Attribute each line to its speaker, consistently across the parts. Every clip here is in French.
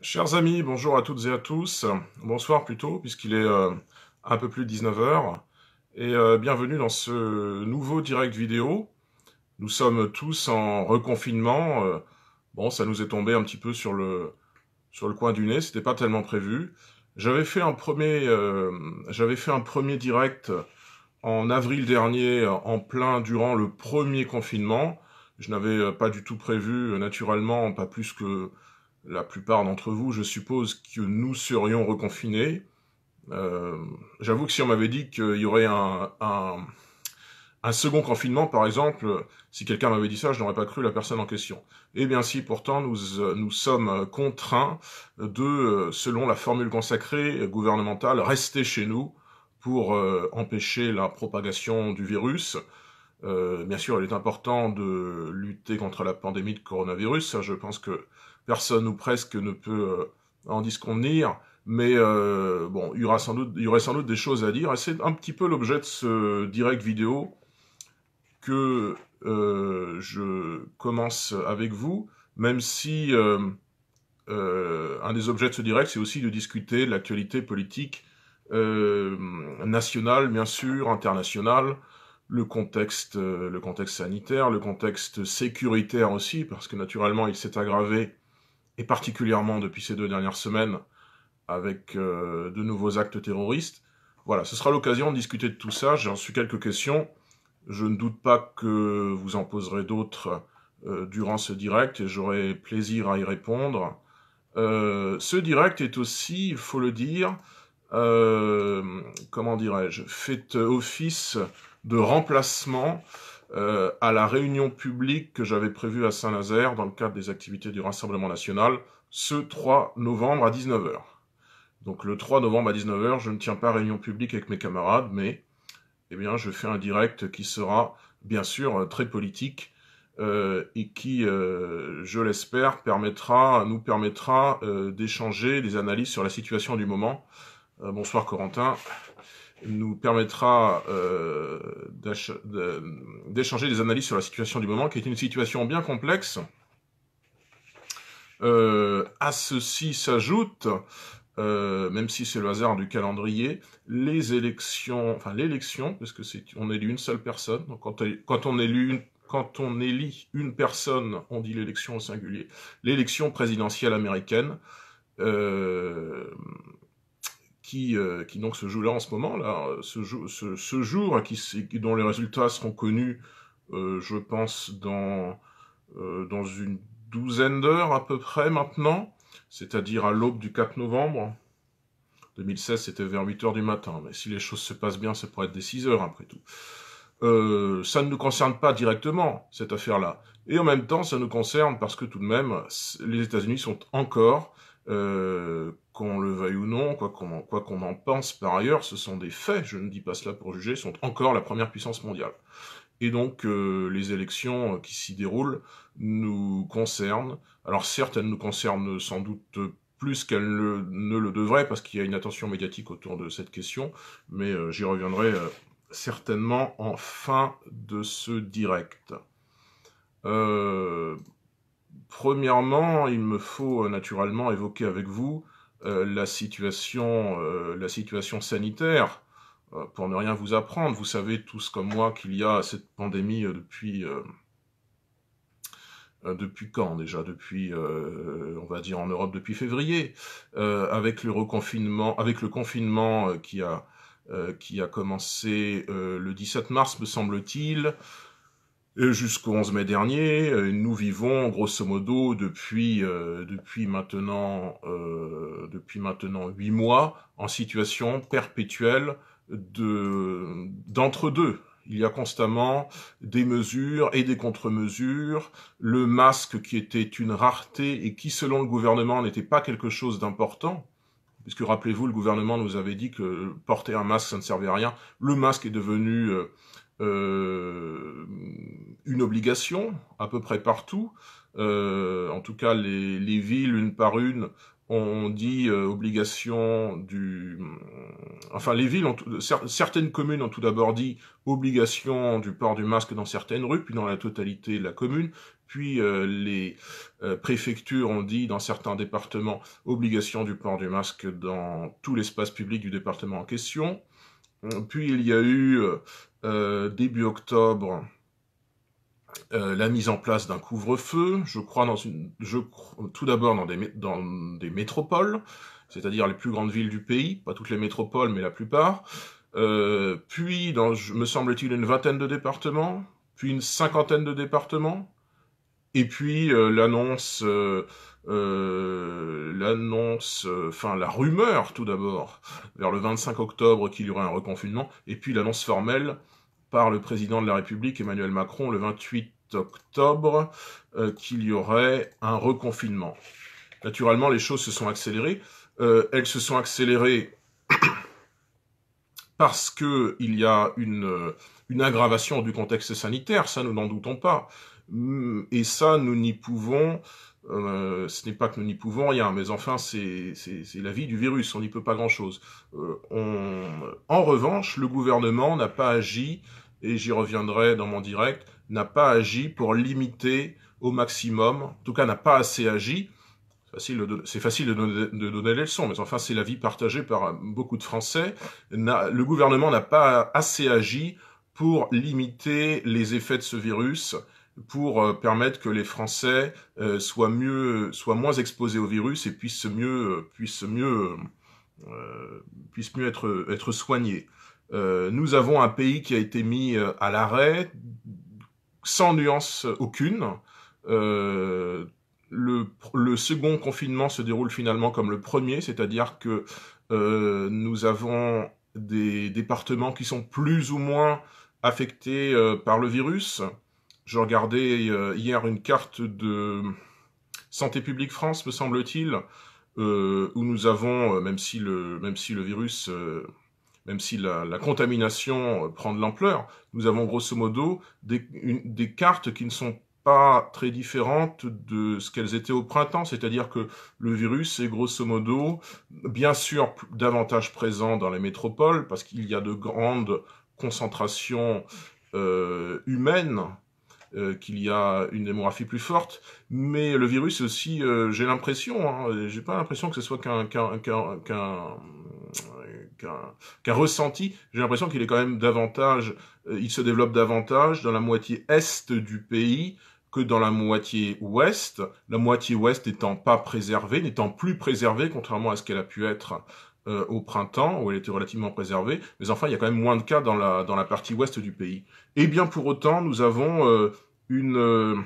Speaker 1: Chers amis, bonjour à toutes et à tous. Bonsoir plutôt, puisqu'il est euh, un peu plus de 19h. Et euh, bienvenue dans ce nouveau direct vidéo. Nous sommes tous en reconfinement. Euh, bon, ça nous est tombé un petit peu sur le, sur le coin du nez, c'était pas tellement prévu. J'avais fait un premier, j'avais fait un premier direct en avril dernier, en plein durant le premier confinement. Je n'avais pas du tout prévu, naturellement, pas plus que la plupart d'entre vous, je suppose, que nous serions reconfinés. Euh, j'avoue que si on m'avait dit qu'il y aurait un, un, un, second confinement, par exemple, si quelqu'un m'avait dit ça, je n'aurais pas cru la personne en question. Eh bien si, pourtant, nous, euh, nous sommes contraints de, euh, selon la formule consacrée gouvernementale, rester chez nous pour empêcher la propagation du virus. bien sûr, il est important de lutter contre la pandémie de coronavirus, je pense que personne ou presque ne peut euh, en disconvenir. Mais euh, bon, il y, aura sans doute, il y aurait sans doute des choses à dire. Et c'est un petit peu l'objet de ce direct vidéo que euh, je commence avec vous, même si un des objets de ce direct, c'est aussi de discuter de l'actualité politique nationale, bien sûr, internationale, le contexte, le contexte sanitaire, le contexte sécuritaire aussi, parce que naturellement, il s'est aggravé et particulièrement depuis ces deux dernières semaines, avec euh, de nouveaux actes terroristes. Voilà, ce sera l'occasion de discuter de tout ça. J'ai reçu quelques questions. Je ne doute pas que vous en poserez d'autres euh, durant ce direct et j'aurai plaisir à y répondre. Euh, ce direct est aussi, il faut le dire, comment dirais-je, fait office de remplacement euh, à la réunion publique que j'avais prévue à Saint-Nazaire dans le cadre des activités du Rassemblement national ce 3 novembre à 19h. Donc le 3 novembre à 19h, je ne tiens pas réunion publique avec mes camarades, mais eh bien, je fais un direct qui sera bien sûr euh, très politique euh, et qui, je l'espère, permettra, nous permettra d'échanger des analyses sur la situation du moment. bonsoir Corentin nous permettra euh, d'échanger des analyses sur la situation du moment, qui est une situation bien complexe. Euh, à ceci s'ajoute, euh, même si c'est le hasard du calendrier, les élections, enfin l'élection, parce que c'est on élit une seule personne. Donc quand, quand on élit une, quand on une personne, on dit l'élection au singulier. L'élection présidentielle américaine. Euh, euh, qui, donc se joue là en ce moment, là, ce, jour, ce, jour qui, dont les résultats seront connus, euh, je pense, dans, euh, dans une douzaine d'heures à peu près maintenant, c'est-à-dire à, l'aube du 4 novembre. 2016, c'était vers 8 heures du matin, mais si les choses se passent bien, ça pourrait être des 6 heures après tout. ça ne nous concerne pas directement, cette affaire-là. Et en même temps, ça nous concerne parce que tout de même, les États-Unis sont encore qu'on le veuille ou non, quoi qu'on en pense par ailleurs, ce sont des faits, je ne dis pas cela pour juger, sont encore la première puissance mondiale. Et donc euh, les élections euh, qui s'y déroulent nous concernent. Alors certes, elles nous concernent sans doute plus qu'elles ne le devraient, parce qu'il y a une attention médiatique autour de cette question, mais euh, j'y reviendrai certainement en fin de ce direct. premièrement, il me faut naturellement évoquer avec vous euh, la, situation, euh, la situation sanitaire. Euh, pour ne rien vous apprendre, vous savez tous comme moi qu'il y a cette pandémie depuis depuis quand déjà Depuis, on va dire en Europe depuis février, avec le reconfinement, avec le confinement qui a qui a commencé le 17 mars, me semble-t-il, euh, jusqu'au 11 mai dernier, euh, nous vivons grosso modo depuis euh, depuis maintenant euh, depuis maintenant huit mois en situation perpétuelle de d'entre deux. Il y a constamment des mesures et des contre-mesures. Le masque qui était une rareté et qui, selon le gouvernement, n'était pas quelque chose d'important, puisque rappelez-vous, le gouvernement nous avait dit que porter un masque, ça ne servait à rien. Le masque est devenu euh, une obligation à peu près partout. Euh, en tout cas, les, villes, une par une, ont dit euh, obligation du... Enfin, les villes, certaines communes ont tout d'abord dit obligation du port du masque dans certaines rues, puis dans la totalité de la commune. Puis les préfectures ont dit dans certains départements obligation du port du masque dans tout l'espace public du département en question. Euh, puis il y a eu euh, euh, début octobre la mise en place d'un couvre-feu, je crois, dans tout d'abord dans des, métropoles, c'est-à-dire les plus grandes villes du pays, pas toutes les métropoles, mais la plupart. puis, dans, me semble-t-il, une vingtaine de départements, puis une cinquantaine de départements, et puis l'annonce euh, l'annonce, euh, enfin la rumeur tout d'abord, vers le 25 octobre qu'il y aurait un reconfinement, et puis l'annonce formelle par le président de la République Emmanuel Macron le 28 octobre euh, qu'il y aurait un reconfinement. Naturellement, les choses se sont accélérées. elles se sont accélérées parce qu'il y a une, une aggravation du contexte sanitaire, ça nous n'en doutons pas. Mm, et ça, nous n'y pouvons euh, ce n'est pas que nous n'y pouvons rien, mais enfin, c'est la vie du virus, on n'y peut pas grand-chose. Euh, en revanche, le gouvernement n'a pas agi, et j'y reviendrai dans mon direct, n'a pas agi pour limiter au maximum, en tout cas n'a pas assez agi, c'est facile de donner, de donner, les leçons, mais enfin c'est vie partagé par beaucoup de Français, le gouvernement n'a pas assez agi pour limiter les effets de ce virus pour euh, permettre que les Français euh, soient moins exposés au virus et puissent mieux, euh, être, soignés. nous avons un pays qui a été mis à l'arrêt sans nuance aucune. le, second confinement se déroule finalement comme le premier, c'est-à-dire que nous avons des départements qui sont plus ou moins affectés par le virus. Je regardais euh, hier une carte de Santé publique France, me semble-t-il, euh, où nous avons, euh, même si le, même si le virus, même si la, contamination prend de l'ampleur, nous avons grosso modo des, cartes qui ne sont pas très différentes de ce qu'elles étaient au printemps, c'est-à-dire que le virus est grosso modo bien sûr davantage présent dans les métropoles parce qu'il y a de grandes concentrations humaines euh, qu'il y a une démographie plus forte, mais le virus aussi, euh, j'ai l'impression, hein, euh, j'ai pas l'impression que ce soit qu'un qu'un qu'un qu'un qu'un ressenti, j'ai l'impression qu'il est quand même davantage, il se développe davantage dans la moitié est du pays que dans la moitié ouest, la moitié ouest n'étant pas préservée, n'étant plus préservée, contrairement à ce qu'elle a pu être euh, au printemps, où elle était relativement préservée, mais enfin, il y a quand même moins de cas dans la, partie ouest du pays. Et eh bien pour autant, nous avons euh, une... Euh,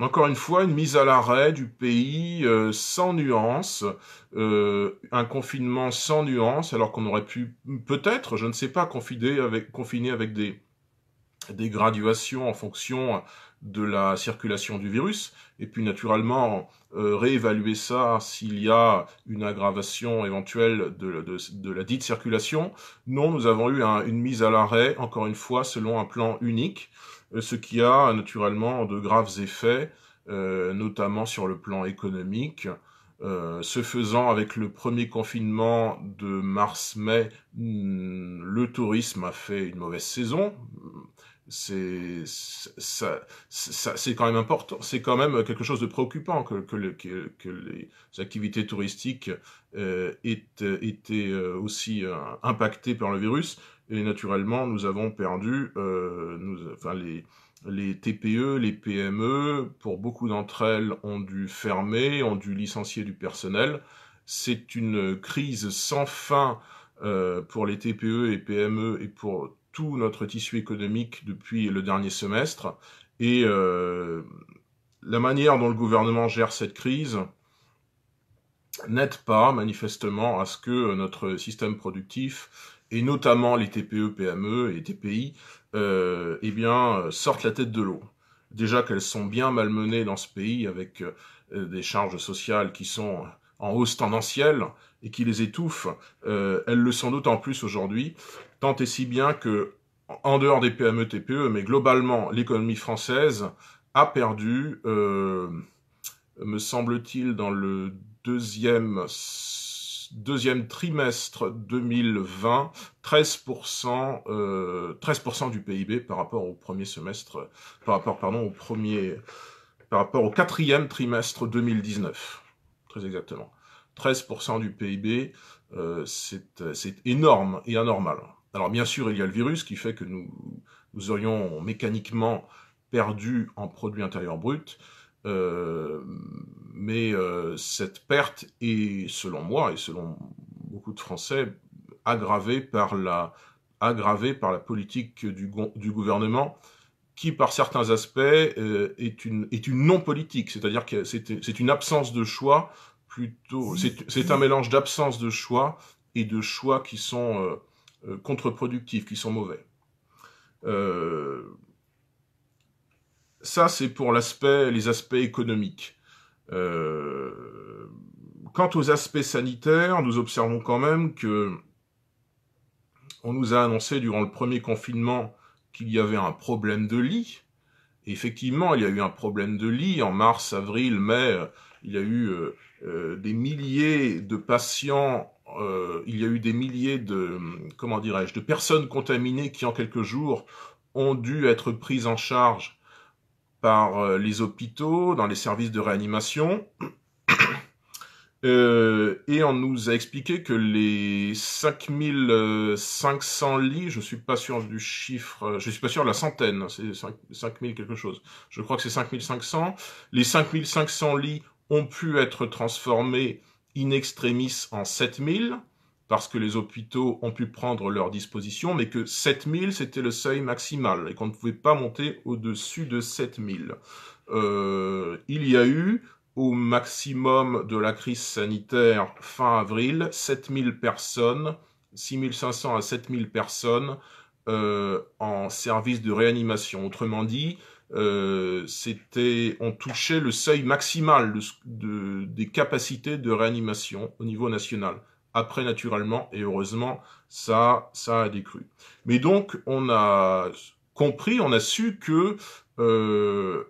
Speaker 1: encore une fois, une mise à l'arrêt du pays sans nuance, un confinement sans nuance, alors qu'on aurait pu peut-être, je ne sais pas, confiner avec, avec des, des graduations en fonction de la circulation du virus, et puis naturellement euh, réévaluer ça s'il y a une aggravation éventuelle de, la dite circulation. Non, nous avons eu une mise à l'arrêt, encore une fois, selon un plan unique, euh, ce qui a naturellement de graves effets, euh, notamment sur le plan économique. ce faisant, avec le premier confinement de mars-mai, hmm, le tourisme a fait une mauvaise saison, c'est ça, ça c'est quand même important, c'est quand même quelque chose de préoccupant que, que, le, que, que les activités touristiques euh, aient été euh, aussi euh, impactées par le virus. Et naturellement, nous avons perdu, euh, nous, enfin les, les TPE, les PME, pour beaucoup d'entre elles, ont dû fermer, ont dû licencier du personnel. C'est une crise sans fin euh, pour les TPE et PME et pour tout notre tissu économique depuis le dernier semestre. Et euh, la manière dont le gouvernement gère cette crise n'aide pas manifestement à ce que notre système productif, et notamment les TPE, PME et TPI, euh, eh bien, sortent la tête de l'eau. Déjà qu'elles sont bien malmenées dans ce pays avec euh, des charges sociales qui sont en hausse tendancielle et qui les étouffent, elles le sont d'autant plus aujourd'hui tant et si bien que, en dehors des PME-TPE, e, mais globalement, l'économie française a perdu, euh, me semble-t-il, dans le deuxième, deuxième trimestre 2020, 13%, euh, 13 du PIB par rapport au premier semestre, par rapport, pardon, au premier, par rapport au quatrième trimestre 2019, très exactement. 13% du PIB, euh, c'est énorme et anormal. Alors bien sûr, il y a le virus qui fait que nous, nous aurions mécaniquement perdu en produit intérieur brut, euh, mais euh, cette perte est, selon moi et selon beaucoup de Français, aggravée par la, aggravée par la politique du, du gouvernement qui, par certains aspects, euh, est une, est une non-politique, c'est-à-dire que c'est une absence de choix, plutôt, c'est un mélange d'absence de choix et de choix qui sont euh, euh, contre-productifs, qui sont mauvais. Euh, ça, c'est pour l'aspect, les aspects économiques. Euh, quant aux aspects sanitaires, nous observons quand même que on nous a annoncé durant le premier confinement qu'il y avait un problème de lit. effectivement, il y a eu un problème de lit en mars, avril, mai. Il y a eu des milliers de patients euh, il y a eu des milliers de, comment dirais-je, de personnes contaminées qui en quelques jours ont dû être prises en charge par euh, les hôpitaux, dans les services de réanimation. Euh, et on nous a expliqué que les 5500 lits, je suis pas sûr du chiffre, je suis pas sûr de la centaine, c'est 5000 quelque chose. Je crois que c'est 5500. Les 5500 lits ont pu être transformés in extremis en 7000, parce que les hôpitaux ont pu prendre leur disposition, mais que 7000, c'était le seuil maximal, et qu'on ne pouvait pas monter au-dessus de 7000. Euh, il y a eu, au maximum de la crise sanitaire fin avril, 7000 personnes, 6500 à 7000 personnes euh, en service de réanimation. Autrement dit, euh, c'était, on touchait le seuil maximal des capacités de réanimation au niveau national. Après, naturellement, et heureusement, ça, ça a décru. Mais donc, on a compris, on a su que euh,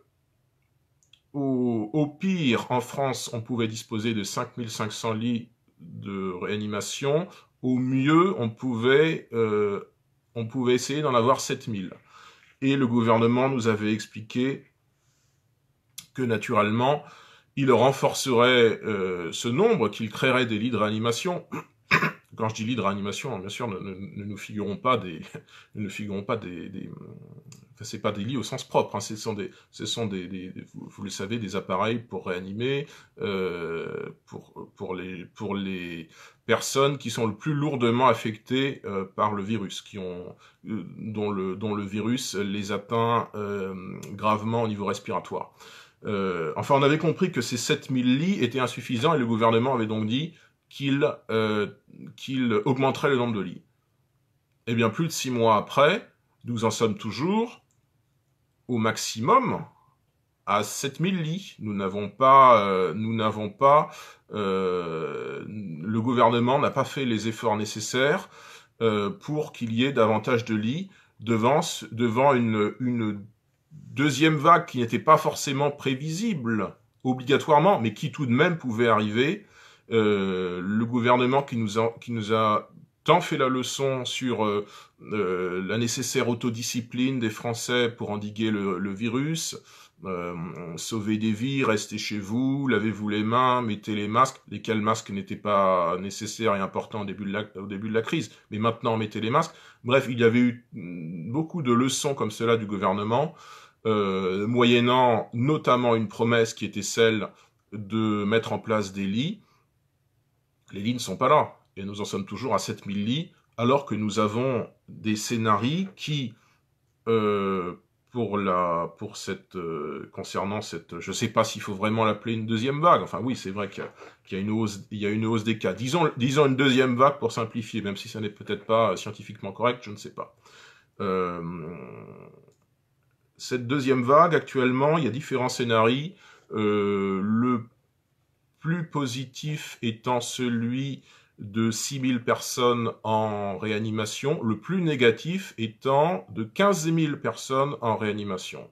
Speaker 1: au, pire, en France, on pouvait disposer de 5500 lits de réanimation. Au mieux, on pouvait, euh, on pouvait essayer d'en avoir 7000. Et le gouvernement nous avait expliqué que naturellement, il renforcerait euh, ce nombre, qu'il créerait des lits de réanimation quand je dis de réanimation, bien sûr, ne, ne, nous figurons pas des, ne pas des, c'est pas des lits au sens propre. Hein. ce sont des, ce sont des, vous, le savez, des appareils pour réanimer, euh, pour pour les pour les personnes qui sont le plus lourdement affectées euh, par le virus, qui ont euh, dont le dont le virus les atteint gravement au niveau respiratoire. enfin, on avait compris que ces 7000 lits étaient insuffisants et le gouvernement avait donc dit qu'il euh, qu'il augmenterait le nombre de lits. Eh bien, plus de six mois après, nous en sommes toujours au maximum à 7000 lits. Nous n'avons pas, euh, nous n'avons pas, euh, le gouvernement n'a pas fait les efforts nécessaires pour qu'il y ait davantage de lits devant, devant une, une deuxième vague qui n'était pas forcément prévisible obligatoirement, mais qui tout de même pouvait arriver euh, le gouvernement qui nous a, tant fait la leçon sur euh, euh, la nécessaire autodiscipline des Français pour endiguer le, virus, sauver des vies, rester chez vous, lavez-vous les mains, mettez les masques, lesquels masques n'étaient pas nécessaires et importants au début, au début de la crise, mais maintenant mettez les masques. Bref, il y avait eu beaucoup de leçons comme cela du gouvernement, moyennant notamment une promesse qui était celle de mettre en place des lits les lits ne sont pas là. Et nous en sommes toujours à 7000 lits, alors que nous avons des scénarii qui, euh, pour la, pour cette, euh, concernant cette, je sais pas s'il faut vraiment l'appeler une deuxième vague. Enfin oui, c'est vrai qu'il y, a une hausse, il y a une hausse des cas. Disons, disons une deuxième vague pour simplifier, même si ça n'est peut-être pas scientifiquement correct, je ne sais pas. Euh, cette deuxième vague, actuellement, il y a différents scénarios. le plus positif étant celui de 6000 personnes en réanimation, le plus négatif étant de 15 000 personnes en réanimation.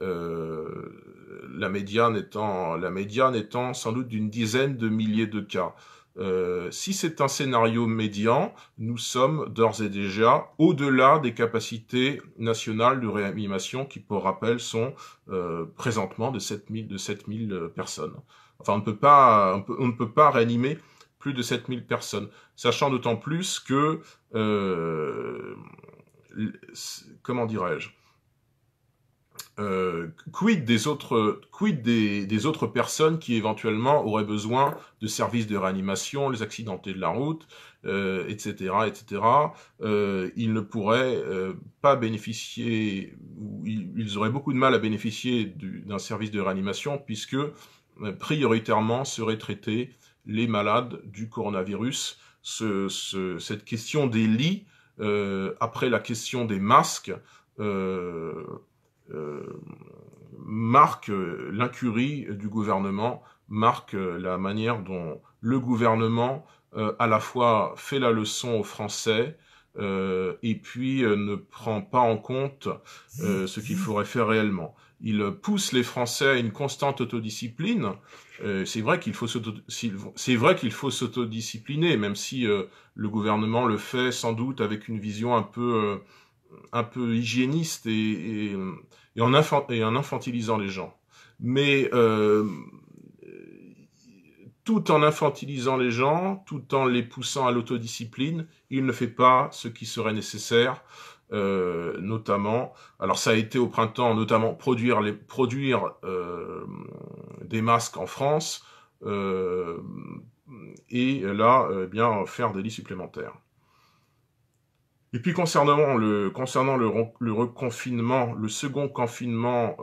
Speaker 1: Euh, la, médiane étant, la médiane étant sans doute d'une dizaine de milliers de cas. Euh, si c'est un scénario médian, nous sommes d'ores et déjà au-delà des capacités nationales de réanimation qui, pour rappel, sont euh, présentement de 7000 de 7000 personnes. Enfin, on ne peut pas, on, ne peut pas réanimer plus de 7000 personnes, sachant d'autant plus que, euh, comment dirais-je, euh, quid des autres, quid des, autres personnes qui éventuellement auraient besoin de services de réanimation, les accidentés de la route, etc., euh, etc. Euh, ils ne pourraient pas bénéficier, ils, auraient beaucoup de mal à bénéficier d'un service de réanimation puisque prioritairement seraient traités les malades du coronavirus. cette question des lits, euh, après la question des masques, euh, euh, marque l'incurie du gouvernement, marque la manière dont le gouvernement à la fois fait la leçon aux Français, et puis ne prend pas en compte ce qu'il faudrait faire réellement il pousse les Français à une constante autodiscipline. Euh, c'est vrai qu'il faut s'autodiscipliner, même si euh, le gouvernement le fait sans doute avec une vision un peu euh, un peu hygiéniste et, et, en, infantilisant les gens. Mais tout en infantilisant les gens, tout en les poussant à l'autodiscipline, il ne fait pas ce qui serait nécessaire euh, notamment, alors ça a été au printemps, notamment produire, les, produire euh, des masques en France, euh, et là, bien, faire des lits supplémentaires. Et puis concernant le, concernant le reconfinement, le second confinement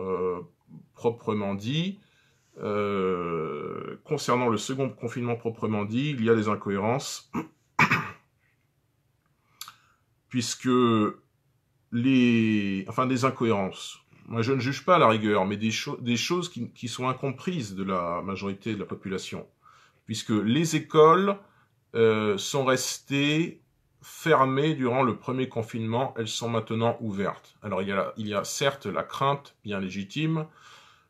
Speaker 1: proprement dit, concernant le second confinement proprement dit, il y a des incohérences, puisque les, enfin des incohérences. Moi, je ne juge pas la rigueur, mais des, choses qui, sont incomprises de la majorité de la population, puisque les écoles euh, sont restées fermées durant le premier confinement, elles sont maintenant ouvertes. Alors il y a, certes la crainte bien légitime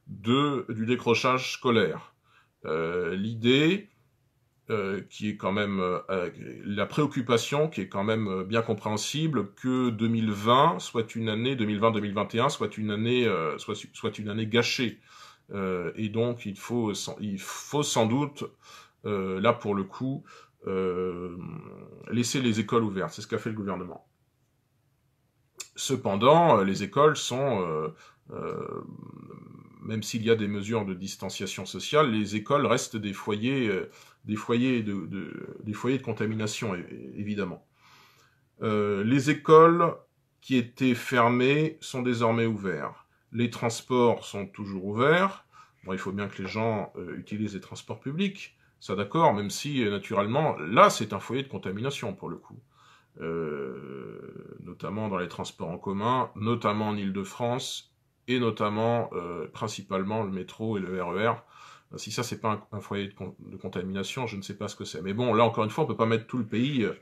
Speaker 1: du décrochage scolaire. Euh, l'idée, euh, qui est quand même euh, euh, la préoccupation qui est quand même bien compréhensible que 2020 soit une année 2020-2021 soit une année soit, soit une année gâchée et donc il faut il faut sans doute là pour le coup laisser les écoles ouvertes c'est ce qu'a fait le gouvernement cependant les écoles sont même s'il y a des mesures de distanciation sociale, les écoles restent des foyers des foyers de, des foyers de contamination, évidemment. Euh, les écoles qui étaient fermées sont désormais ouvertes. Les transports sont toujours ouverts. Bon, il faut bien que les gens euh, utilisent les transports publics, ça d'accord, même si, euh, naturellement, là, c'est un foyer de contamination, pour le coup. notamment dans les transports en commun, notamment en Ile-de-France, et notamment, principalement, le métro et le RER, e euh, si ça, c'est pas un, foyer de, contamination, je ne sais pas ce que c'est. Mais bon, là, encore une fois, on peut pas mettre tout le pays euh,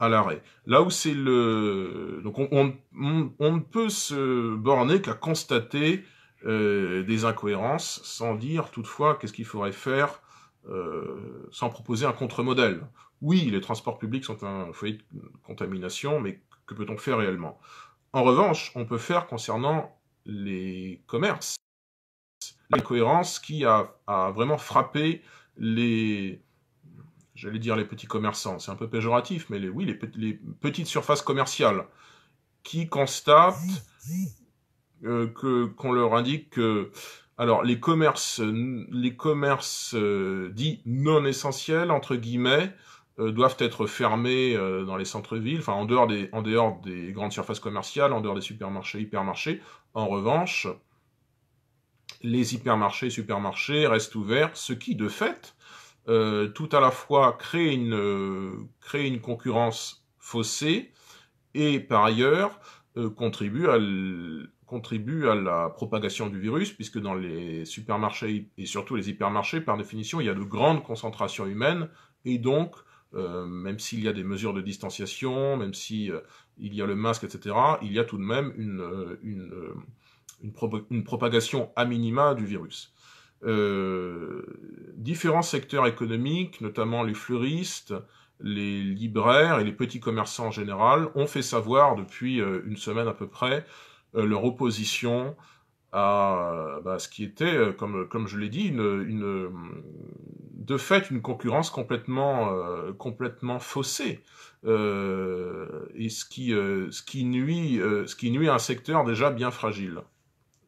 Speaker 1: à l'arrêt. Là où c'est le... Donc, on, ne peut se borner qu'à constater euh, des incohérences, sans dire, toutefois, qu'est-ce qu'il faudrait faire, sans proposer un contre-modèle. Oui, les transports publics sont un foyer de contamination, mais que peut-on faire réellement En revanche, on peut faire concernant les commerces cohérence qui a, vraiment frappé les, j'allais dire les petits commerçants, c'est un peu péjoratif, mais les, oui, les, petites surfaces commerciales qui constatent euh, que qu'on leur indique que alors les commerces les commerces euh, dits non essentiels entre guillemets euh, doivent être fermés dans les centres-villes, enfin en dehors des en dehors des grandes surfaces commerciales, en dehors des supermarchés, hypermarchés. En revanche, les hypermarchés supermarchés restent ouverts, ce qui, de fait, euh, tout à la fois crée une, euh, crée une concurrence faussée et, par ailleurs, euh, contribue, à contribue à la propagation du virus, puisque dans les supermarchés et surtout les hypermarchés, par définition, il y a de grandes concentrations humaines, et donc, même s'il y a des mesures de distanciation, même s'il si, il y a le masque, etc., il y a tout de même une une, propagation à minima du virus. Euh, différents secteurs économiques, notamment les fleuristes, les libraires et les petits commerçants en général ont fait savoir depuis euh, une semaine à peu près euh, leur opposition à bah, ce qui était, comme, je l'ai dit, une, de fait une concurrence complètement, complètement faussée. et ce qui, nuit, ce qui nuit à un secteur déjà bien fragile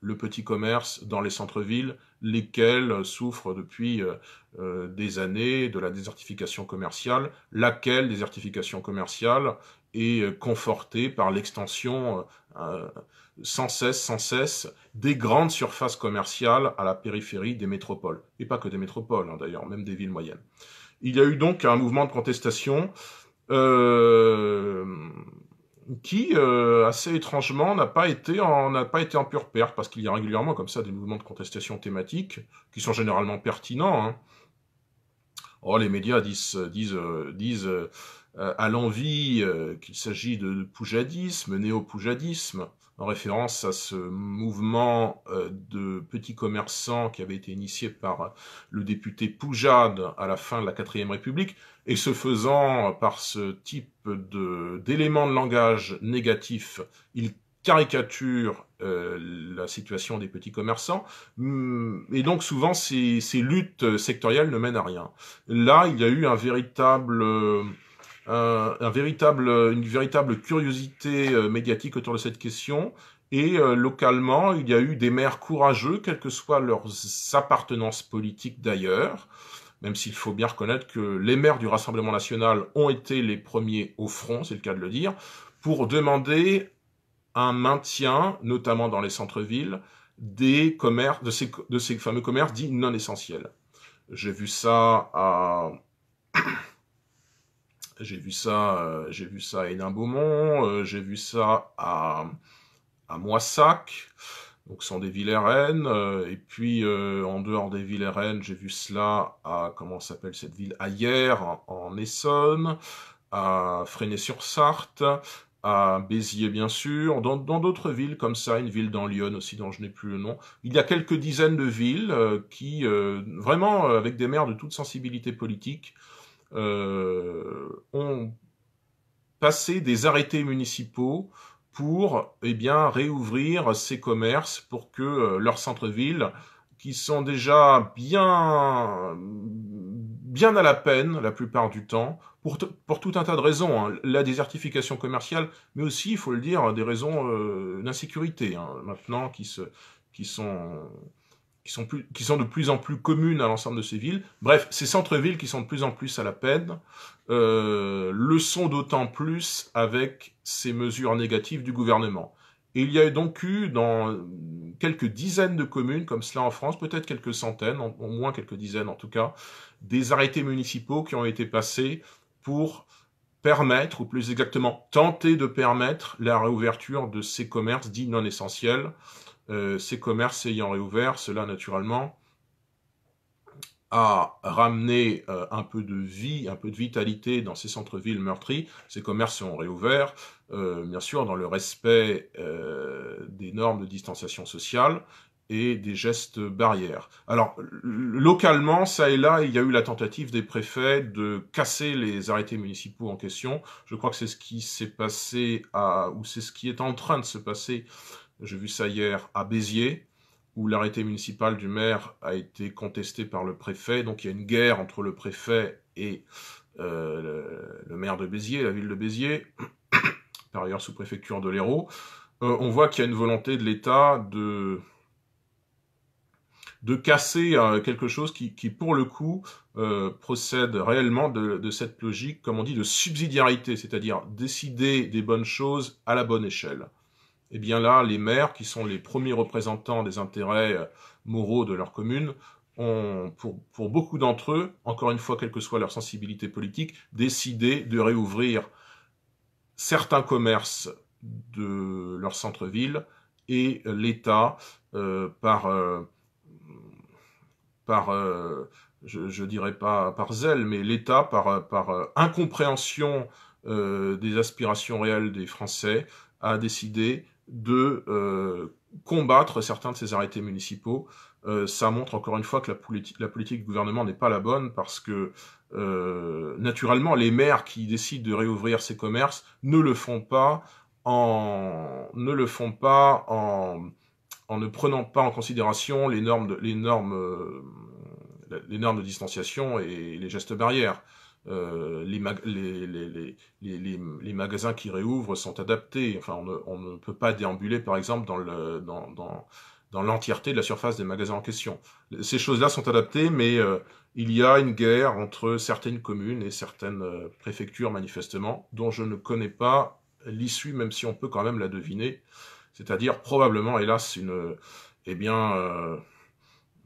Speaker 1: le petit commerce dans les centres-villes, lesquels souffrent depuis euh, euh, des années de la désertification commerciale, laquelle désertification commerciale est euh, confortée par l'extension sans cesse, sans cesse, des grandes surfaces commerciales à la périphérie des métropoles. Et pas que des métropoles, hein, d'ailleurs, même des villes moyennes. Il y a eu donc un mouvement de contestation euh, qui, euh, assez étrangement, n'a pas été en n'a pas été en pure perte, parce qu'il y a régulièrement comme ça des mouvements de contestation thématique qui sont généralement pertinents. Hein. Oh, les médias disent disent euh, disent euh, à l'envie qu'il s'agit de, de poujadisme, néo-poujadisme en référence à ce mouvement euh, de petits commerçants qui avait été initié par euh, le député Poujade à la fin de la quatrième république, et ce faisant, par ce type d'éléments de, langage négatif, il caricature euh, la situation des petits commerçants, hum, et donc souvent ces, ces, luttes sectorielles ne mènent à rien. Là, il y a eu un véritable... Euh, un, véritable, une véritable curiosité euh, médiatique autour de cette question. Et euh, localement, il y a eu des maires courageux, quelles que soient leurs appartenances politiques d'ailleurs, même s'il faut bien reconnaître que les maires du Rassemblement national ont été les premiers au front, c'est le cas de le dire, pour demander un maintien, notamment dans les centres-villes, des commerces, de ces, de ces fameux commerces dits non essentiels. J'ai vu ça à j'ai vu ça, euh, j'ai vu ça à Hénin-Beaumont, euh, j'ai vu ça à, à Moissac, donc sans des villes RN, euh, et puis en dehors des villes RN, j'ai vu cela à, comment s'appelle cette ville, à en, en Essonne, à Fresnay-sur-Sarthe, à Béziers bien sûr, dans d'autres villes comme ça, une ville dans Lyon aussi dont je n'ai plus le nom. Il y a quelques dizaines de villes qui, vraiment, avec des maires de toute sensibilité politique, euh, ont passé des arrêtés municipaux pour eh bien réouvrir ces commerces pour que euh, leurs centres-villes qui sont déjà bien bien à la peine la plupart du temps pour, pour tout un tas de raisons hein. la désertification commerciale mais aussi il faut le dire des raisons euh, d'insécurité hein, maintenant qui se qui sont qui sont, plus, qui sont de plus en plus communes à l'ensemble de ces villes. Bref, ces centres-villes qui sont de plus en plus à la peine euh, le sont d'autant plus avec ces mesures négatives du gouvernement. il y a donc eu dans quelques dizaines de communes comme cela en France, peut-être quelques centaines, au moins quelques dizaines en tout cas, des arrêtés municipaux qui ont été passés pour permettre, ou plus exactement tenter de permettre, la réouverture de ces commerces dits non essentiels euh, ces commerces ayant réouvert, cela naturellement a ramené euh, un peu de vie, un peu de vitalité dans ces centres-villes meurtris. Ces commerces ont réouvert, euh, bien sûr, dans le respect des normes de distanciation sociale et des gestes barrières. Alors, localement, ça et là, il y a eu la tentative des préfets de casser les arrêtés municipaux en question. Je crois que c'est ce qui s'est passé à, ou c'est ce qui est en train de se passer j'ai vu ça hier à Béziers, où l'arrêté municipal du maire a été contesté par le préfet. Donc il y a une guerre entre le préfet et euh, le, maire de Béziers, la ville de Béziers, par ailleurs sous-préfecture de l'Hérault. Euh, on voit qu'il y a une volonté de l'État de de casser euh, quelque chose qui, pour le coup, procède réellement de cette logique, comme on dit, de subsidiarité, c'est-à-dire décider des bonnes choses à la bonne échelle eh bien là, les maires, qui sont les premiers représentants des intérêts euh, moraux de leur commune, ont, pour, beaucoup d'entre eux, encore une fois, quelle que soit leur sensibilité politique, décidé de réouvrir certains commerces de leur centre-ville et euh, l'État, euh, par, par je, je, dirais pas par zèle, mais l'État, par incompréhension des aspirations réelles des Français, a décidé de euh, combattre certains de ces arrêtés municipaux. Euh, ça montre encore une fois que la, politique du gouvernement n'est pas la bonne parce que euh, naturellement les maires qui décident de réouvrir ces commerces ne le font pas en ne le font pas en, ne prenant pas en considération les normes euh, les normes de distanciation et les gestes barrières. Euh, les, magasins qui réouvrent sont adaptés. Enfin, on ne, peut pas déambuler, par exemple, dans l'entièreté de la surface des magasins en question. Ces choses-là sont adaptées, mais euh, il y a une guerre entre certaines communes et certaines euh, préfectures, manifestement, dont je ne connais pas l'issue, même si on peut quand même la deviner. C'est-à-dire probablement, hélas, une, eh bien,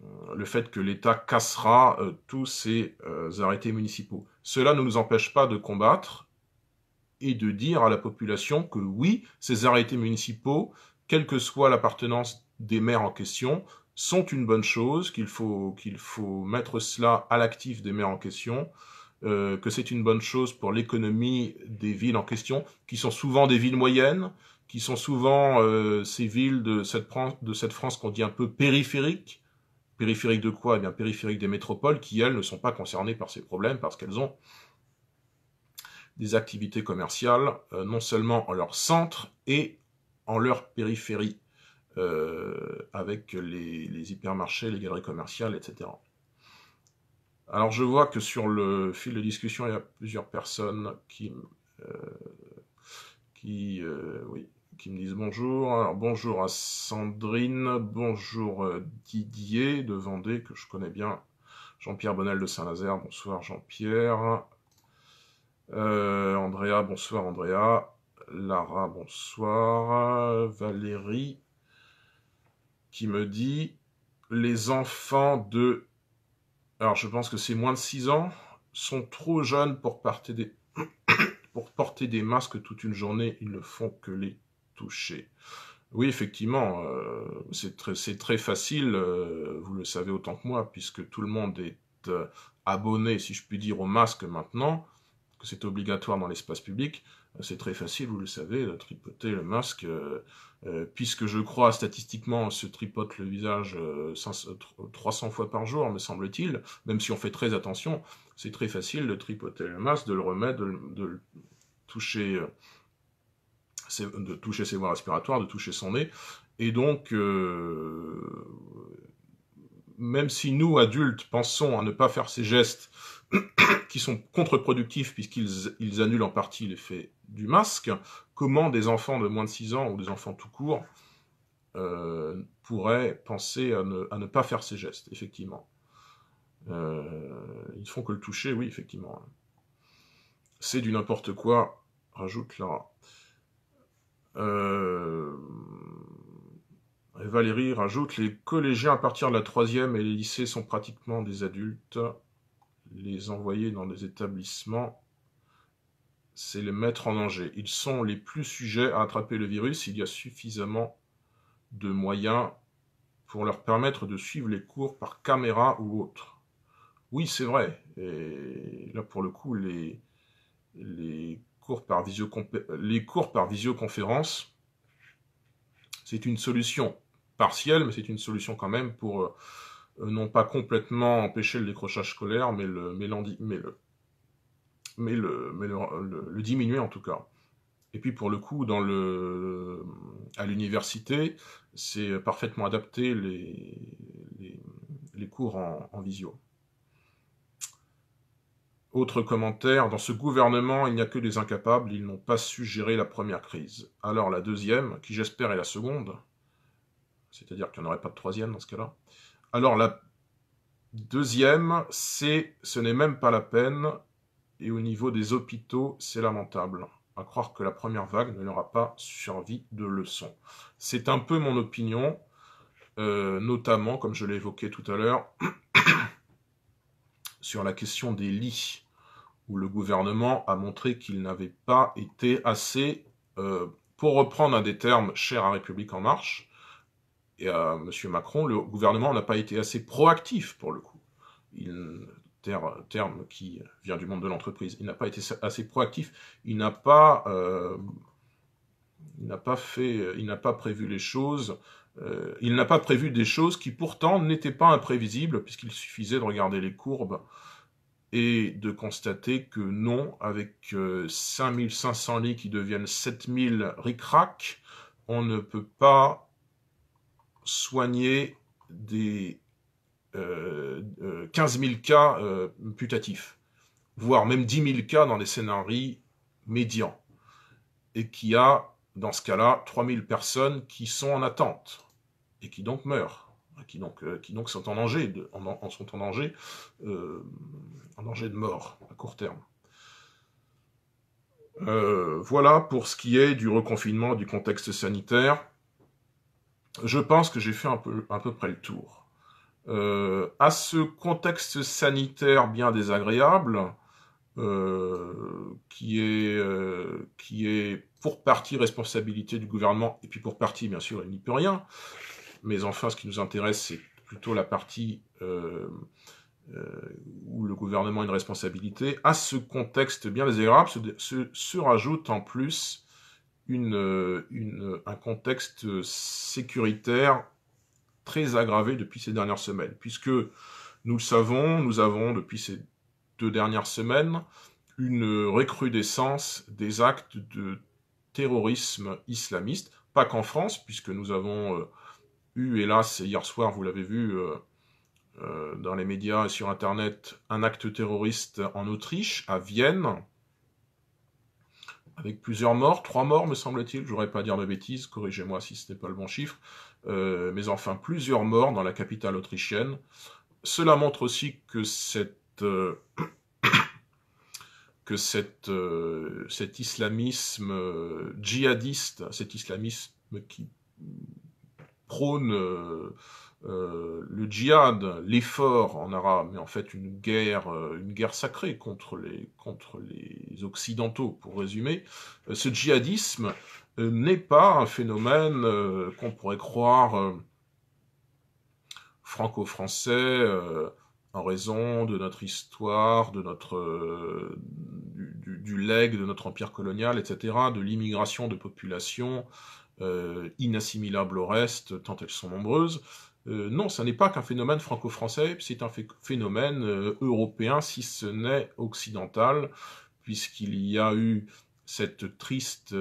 Speaker 1: euh, le fait que l'État cassera euh, tous ces euh, arrêtés municipaux. Cela ne nous empêche pas de combattre et de dire à la population que oui, ces arrêtés municipaux, quelle que soit l'appartenance des maires en question, sont une bonne chose, qu'il faut, qu'il faut mettre cela à l'actif des maires en question, que c'est une bonne chose pour l'économie des villes en question, qui sont souvent des villes moyennes, qui sont souvent ces villes de cette, de cette France qu'on dit un peu périphérique, Périphérique de quoi Eh bien, périphériques des métropoles qui, elles, ne sont pas concernées par ces problèmes parce qu'elles ont des activités commerciales, euh, non seulement en leur centre et en leur périphérie, euh, avec les, hypermarchés, les galeries commerciales, etc. Alors je vois que sur le fil de discussion, il y a plusieurs personnes qui... Euh, qui oui, qui me disent bonjour. Alors, bonjour à Sandrine, bonjour euh, Didier de Vendée, que je connais bien. Jean-Pierre Bonnel de saint lazare bonsoir Jean-Pierre. Euh, Andrea, bonsoir Andrea. Lara, bonsoir. Valérie, qui me dit les enfants de... Alors je pense que c'est moins de 6 ans, sont trop jeunes pour porter des... pour porter des masques toute une journée. Ils ne font que les oui, effectivement, euh, c'est très, facile, euh, vous le savez autant que moi, puisque tout le monde est euh, abonné, si je puis dire, au masque maintenant, que c'est obligatoire dans l'espace public, c'est très facile, vous le savez, de tripoter le masque, puisque je crois statistiquement on se tripote le visage 300 fois par jour, me semble-t-il, même si on fait très attention, c'est très facile de tripoter le masque, de le remettre, de le toucher de toucher ses voies respiratoires, de toucher son nez. Et donc, euh, même si nous, adultes, pensons à ne pas faire ces gestes qui sont contre-productifs puisqu'ils annulent en partie l'effet du masque, comment des enfants de moins de 6 ans ou des enfants tout court euh, pourraient penser à ne, pas faire ces gestes, effectivement euh, Ils font que le toucher, oui, effectivement. C'est du n'importe quoi, rajoute Lara. Euh, Valérie rajoute les collégiens à partir de la troisième et les lycées sont pratiquement des adultes. Les envoyer dans des établissements, c'est les mettre en danger. Ils sont les plus sujets à attraper le virus. Il y a suffisamment de moyens pour leur permettre de suivre les cours par caméra ou autre. Oui, c'est vrai. Et là, pour le coup, les, les par, euh, les cours par visioconférence, c'est une solution partielle, mais c'est une solution quand même pour euh, euh, non pas complètement empêcher le décrochage scolaire, mais le, le, mais le, diminuer en tout cas. Et puis pour le coup, dans à l'université, c'est parfaitement adapté les, cours en visio. Autre commentaire, dans ce gouvernement, il n'y a que des incapables, ils n'ont pas su gérer la première crise. Alors la deuxième, qui j'espère est la seconde, c'est-à-dire qu'il n'y en aurait pas de troisième dans ce cas-là. Alors la deuxième, c'est ce n'est même pas la peine, et au niveau des hôpitaux, c'est lamentable. À croire que la première vague ne leur a pas survie de leçon. C'est un peu mon opinion, euh, notamment, comme je l'ai évoqué tout à l'heure, sur la question des lits, où le gouvernement a montré qu'il n'avait pas été assez, euh, pour reprendre un des termes chers à République en marche, et à M. Macron, le gouvernement n'a pas été assez proactif pour le coup. Il, terme qui vient du monde de l'entreprise, il n'a pas été assez proactif, il n'a pas, euh, pas il n'a pas prévu les choses euh, il n'a pas prévu des choses qui pourtant n'étaient pas imprévisibles, puisqu'il suffisait de regarder les courbes et de constater que non, avec 5500 euh, lits qui deviennent 7000 ric-rac, on ne peut pas soigner des 15 euh, 000 cas putatifs, voire même 10 000 cas dans les scénarios médians, et qu'il y a, dans ce cas-là, 3000 personnes qui sont en attente et qui donc meurent, hein, qui donc, euh, qui donc sont en danger, de, en, sont en danger, euh, en danger de mort à court terme. Euh, voilà pour ce qui est du reconfinement, du contexte sanitaire. Je pense que j'ai fait un peu, à peu près le tour. à ce contexte sanitaire bien désagréable, qui, est, qui est pour partie responsabilité du gouvernement, et puis pour partie, bien sûr, il n'y peut rien, mais enfin, ce qui nous intéresse, c'est plutôt la partie euh, euh, où le gouvernement a une responsabilité. À ce contexte bien désagréable se, rajoute en plus un contexte sécuritaire très aggravé depuis ces dernières semaines, puisque nous le savons, nous avons depuis ces deux dernières semaines une recrudescence des actes de terrorisme islamiste, pas qu'en France, puisque nous avons euh, hélas, hier soir, vous l'avez vu euh, euh, dans les médias et sur Internet, un acte terroriste en Autriche, à Vienne, avec plusieurs morts, trois morts me semble-t-il, je n'aurais pas à dire de bêtises, corrigez-moi si ce n'est pas le bon chiffre, euh, mais enfin plusieurs morts dans la capitale autrichienne. Cela montre aussi que cette... que cette, cet islamisme djihadiste, cet islamisme qui prône euh, euh, le djihad, l'effort en arabe, mais en fait une guerre, euh, une guerre sacrée contre les, contre les occidentaux, pour résumer, ce djihadisme n'est pas un phénomène qu'on pourrait croire franco-français en raison de notre histoire, de notre du, leg du legs de notre empire colonial, etc., de l'immigration de populations euh, inassimilables au reste, tant elles sont nombreuses. Euh, non, ça n'est pas qu'un phénomène franco-français, c'est un phénomène euh, européen, si ce n'est occidental, puisqu'il y a eu cette triste,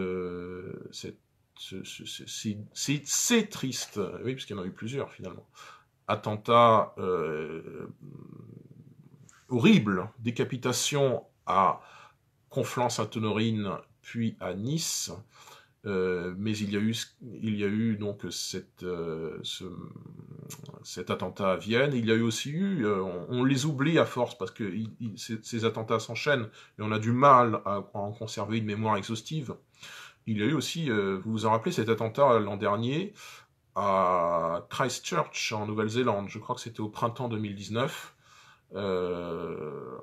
Speaker 1: c'est triste, oui, puisqu'il y en a eu plusieurs finalement, attentat horrible, décapitation à Conflans-Sainte-Honorine, puis à Nice, euh, mais il y a eu, il y a eu donc cette, euh, ce, cet attentat à Vienne. Il y a eu aussi eu, euh, on, les oublie à force parce que ces, attentats s'enchaînent et on a du mal à, en conserver une mémoire exhaustive. Il y a eu aussi, vous vous en rappelez, cet attentat l'an dernier à Christchurch en Nouvelle-Zélande. Je crois que c'était au printemps 2019. Euh,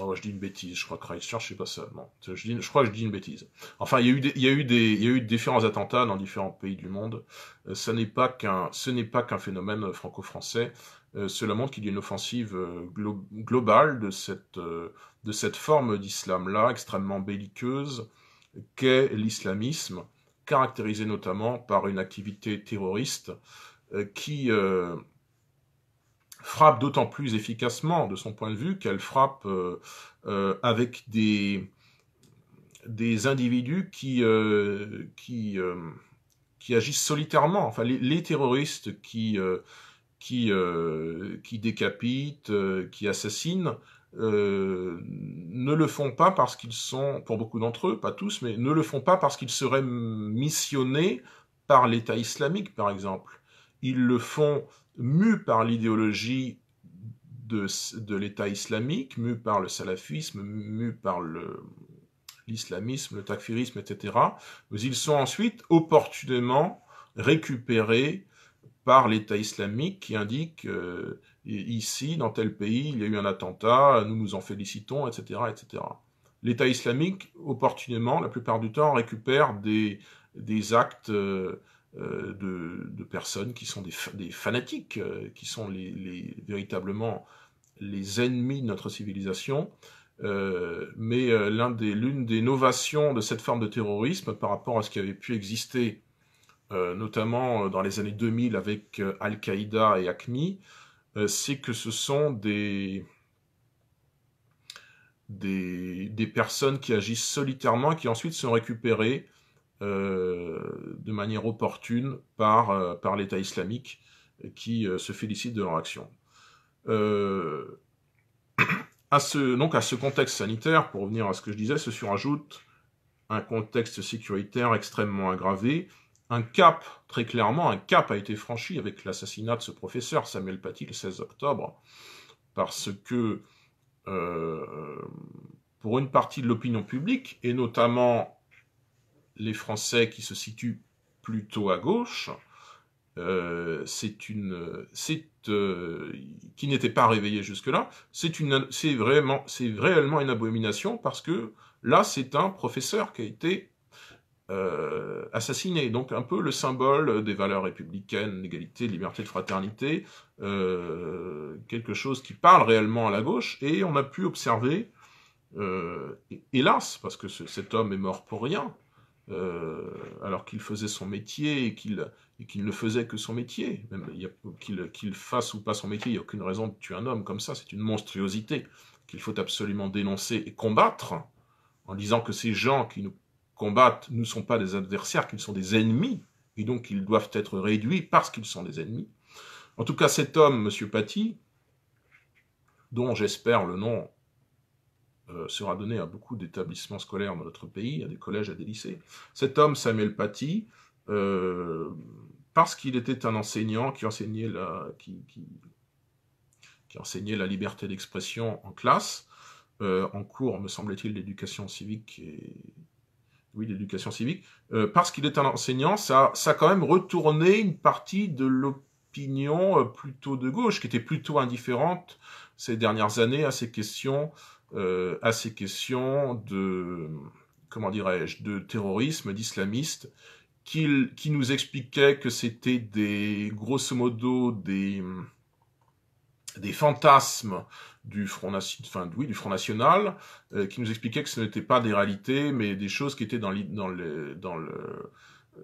Speaker 1: Oh, je dis une bêtise, je crois que Christchurch, sais pas ça. je, dis, je crois que je dis une bêtise. Enfin, il y a eu il y a eu eu différents attentats dans différents pays du monde. Euh, n'est pas qu'un, ce n'est pas qu'un phénomène franco-français. Euh, cela montre qu'il y a une offensive euh, globale de cette, de cette forme d'islam-là, extrêmement belliqueuse, qu'est l'islamisme, caractérisé notamment par une activité terroriste qui, frappe d'autant plus efficacement de son point de vue qu'elle frappe euh, euh, avec des, des individus qui, euh, qui, qui agissent solitairement. Enfin, les, terroristes qui, qui, qui décapitent, qui assassinent, ne le font pas parce qu'ils sont, pour beaucoup d'entre eux, pas tous, mais ne le font pas parce qu'ils seraient missionnés par l'État islamique, par exemple. Ils le font mû par l'idéologie de, l'État islamique, mû par le salafisme, mû par l'islamisme, le, takfirisme, etc. Mais ils sont ensuite opportunément récupérés par l'État islamique qui indique euh, ici, dans tel pays, il y a eu un attentat, nous nous en félicitons, etc. etc. L'État islamique, opportunément, la plupart du temps, récupère des, actes euh, euh, de, personnes qui sont des, des fanatiques, euh, qui sont les, véritablement les ennemis de notre civilisation. Euh, mais l'une des, des, novations de cette forme de terrorisme par rapport à ce qui avait pu exister notamment dans les années 2000 avec Al-Qaïda et ACMI, c'est que ce sont des, des, des, personnes qui agissent solitairement, qui ensuite sont récupérées euh, de manière opportune par, euh, par l'État islamique qui euh, se félicite de leur action. à ce, donc à ce contexte sanitaire, pour revenir à ce que je disais, se surajoute un contexte sécuritaire extrêmement aggravé. Un cap, très clairement, un cap a été franchi avec l'assassinat de ce professeur, Samuel Paty, le 16 octobre, parce que pour une partie de l'opinion publique, et notamment les Français qui se situent plutôt à gauche, euh, c'est une, c'est euh, qui n'était pas réveillé jusque-là, c'est une, c'est vraiment, c'est réellement une abomination parce que là c'est un professeur qui a été euh, assassiné, donc un peu le symbole des valeurs républicaines, d'égalité, de liberté, de fraternité, quelque chose qui parle réellement à la gauche et on a pu observer, hélas, parce que cet homme est mort pour rien, euh, alors qu'il faisait son métier et qu'il ne faisait que son métier. qu'il fasse ou pas son métier, il n'y a aucune raison de tuer un homme comme ça, c'est une monstruosité qu'il faut absolument dénoncer et combattre, en disant que ces gens qui nous combattent ne sont pas des adversaires, qu'ils sont des ennemis, et donc qu'ils doivent être réduits parce qu'ils sont des ennemis. En tout cas, cet homme, M. Paty, dont j'espère le nom euh, sera donné à beaucoup d'établissements scolaires dans notre pays, à des collèges, à des lycées. Cet homme, Samuel Paty, euh, parce qu'il était un enseignant qui enseignait la, qui, qui, la liberté d'expression en classe, euh, en cours, me semblait il d'éducation civique et... Oui, civique. parce qu'il est un enseignant, ça, ça a quand même retourné une partie de l'opinion plutôt de gauche, qui était plutôt indifférente ces dernières années à ces questions euh, à ces questions de, comment dirais-je, de terrorisme, d'islamistes, qui, qui nous expliquaient que c'était des, grosso modo, des, des fantasmes du Front, oui, du Front National, euh, qui nous expliquaient que ce n'était pas des réalités, mais des choses qui étaient dans, dans, le, dans le euh,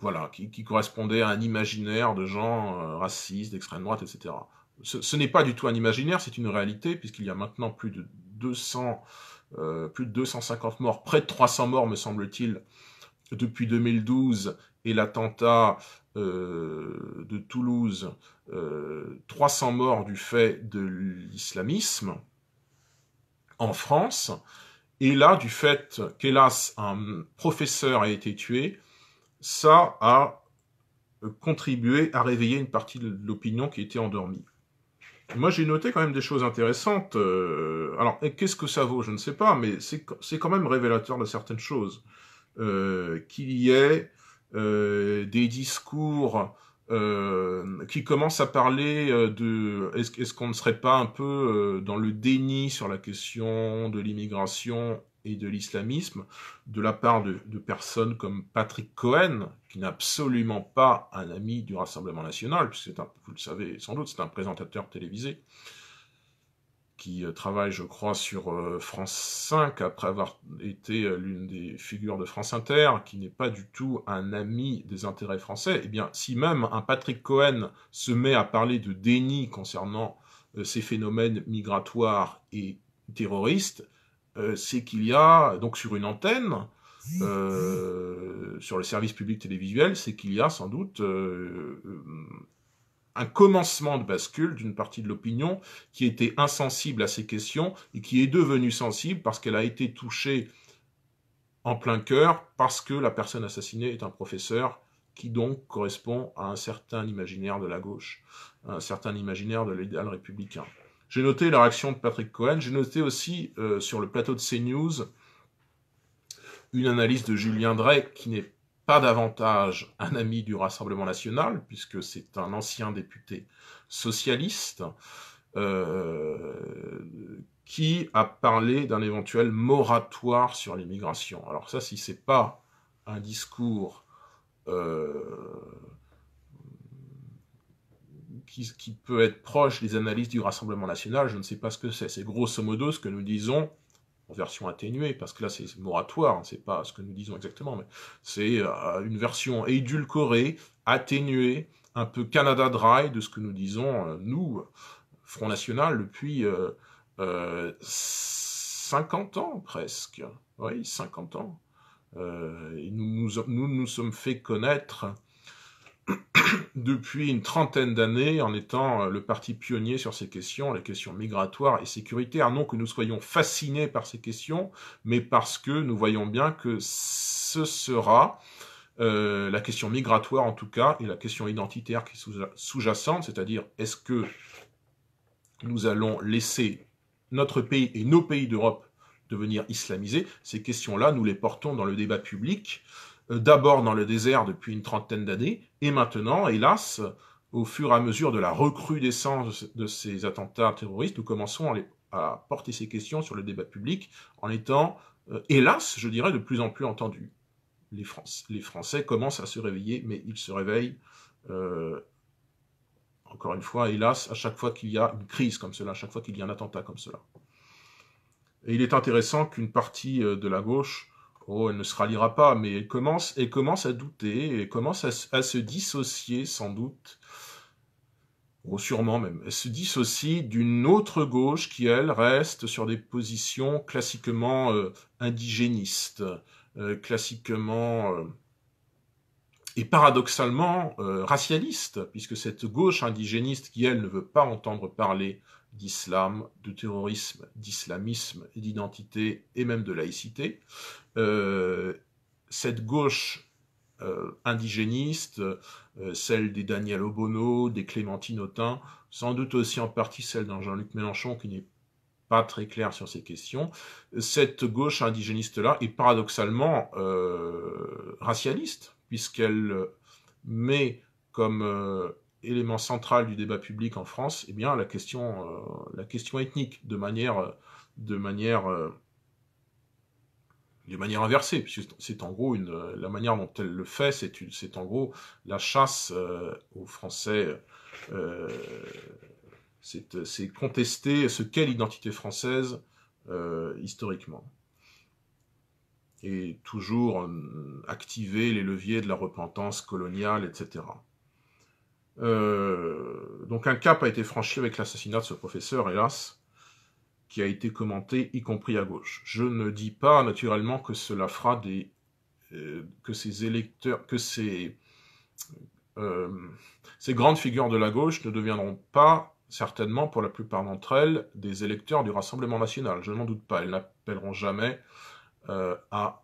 Speaker 1: voilà, qui, correspondait à un imaginaire de gens racistes, d'extrême droite, etc ce, n'est pas du tout un imaginaire, c'est une réalité, puisqu'il y a maintenant plus de 200, euh, plus de 250 morts, près de 300 morts, me semble-t-il, depuis 2012 et l'attentat euh, de Toulouse, euh, 300 morts du fait de l'islamisme en France, et là, du fait qu'hélas, un professeur a été tué, ça a contribué à réveiller une partie de l'opinion qui était endormie. Moi, j'ai noté quand même des choses intéressantes. Euh, alors, qu'est-ce que ça vaut Je ne sais pas, mais c'est quand même révélateur de certaines choses. Euh, qu'il y ait euh, des discours qui commencent à parler de... Est-ce qu'on ne serait pas un peu dans le déni sur la question de l'immigration et de l'islamisme de la part de, personnes comme Patrick Cohen, qui n'est absolument pas un ami du Rassemblement national, puisque vous le savez sans doute, c'est un présentateur télévisé qui euh, travaille, je crois, sur euh, France 5, après avoir été euh, l'une des figures de France Inter, qui n'est pas du tout un ami des intérêts français, eh bien, si même un Patrick Cohen se met à parler de déni concernant ces phénomènes migratoires et terroristes, euh, c'est qu'il y a, donc sur une antenne, euh, sur le service public télévisuel, c'est qu'il y a sans doute euh, un commencement de bascule d'une partie de l'opinion qui était insensible à ces questions et qui est devenue sensible parce qu'elle a été touchée en plein cœur parce que la personne assassinée est un professeur qui donc correspond à un certain imaginaire de la gauche, un certain imaginaire de l'idéal républicain. J'ai noté la réaction de Patrick Cohen. J'ai noté aussi euh, sur le plateau de CNews une analyse de Julien Drey qui n'est pas davantage un ami du Rassemblement national, puisque c'est un ancien député socialiste, euh, qui a parlé d'un éventuel moratoire sur l'immigration. Alors ça, si c'est pas un discours euh, qui, peut être proche des analyses du Rassemblement national, je ne sais pas ce que c'est. C'est grosso modo ce que nous disons, en version atténuée, parce que là c'est moratoire, ce c'est pas ce que nous disons exactement, mais c'est euh, une version édulcorée, atténuée, un peu Canada Dry de ce que nous disons, euh, nous, Front National, depuis 50 euh, ans presque. Oui, 50 ans. et nous nous, nous sommes fait connaître depuis une trentaine d'années en étant euh, le parti pionnier sur ces questions, la question migratoire et sécuritaire, Non que nous soyons fascinés par ces questions, mais parce que nous voyons bien que ce sera euh, la question migratoire en tout cas, et la question identitaire qui est sous-jacente, c'est-à-dire est-ce que nous allons laisser notre pays et nos pays d'Europe devenir islamisés, ces questions-là, nous les portons dans le débat public, euh, d'abord dans le désert depuis une trentaine d'années, et maintenant, hélas, au fur et à mesure de la recrudescence de ces attentats terroristes, nous commençons à, porter ces questions sur le débat public en étant, euh, hélas, je dirais, de plus en plus entendus. Les, les, Français commencent à se réveiller, mais ils se réveillent, euh, encore une fois, hélas, à chaque fois qu'il y a une crise comme cela, à chaque fois qu'il y a un attentat comme cela. Et il est intéressant qu'une partie euh, de la gauche Oh, elle ne se ralliera pas, mais elle commence, elle commence à douter, elle commence à, se dissocier sans doute, oh, sûrement même, elle se dissocie d'une autre gauche qui, elle, reste sur des positions classiquement euh, indigénistes, euh, classiquement euh, et paradoxalement racialistes, puisque cette gauche indigéniste qui, elle, ne veut pas entendre parler d'islam, de terrorisme, d'islamisme, d'identité et même de laïcité. Euh, cette gauche euh, indigéniste, euh, celle des Daniel Obono, des Clémentine Autain, sans doute aussi en partie celle d'un Jean-Luc Mélenchon qui n'est pas très clair sur ces questions, cette gauche indigéniste-là est paradoxalement racialiste, puisqu'elle met comme élément central du débat public en France, eh bien la question, euh, la question ethnique, de manière, euh, de manière, euh, de manière inversée, puisque c'est en gros une, la manière dont elle le fait, c'est c'est en gros la chasse aux Français c'est contester ce qu'est l'identité française historiquement. Et toujours activer les leviers de la repentance coloniale, etc. Euh, donc un cap a été franchi avec l'assassinat de ce professeur, hélas, qui a été commenté, y compris à gauche. Je ne dis pas naturellement que cela fera des euh, que ces électeurs, que ces, euh, ces grandes figures de la gauche ne deviendront pas, certainement pour la plupart d'entre elles, des électeurs du Rassemblement national. Je n'en doute pas. Elles n'appelleront jamais à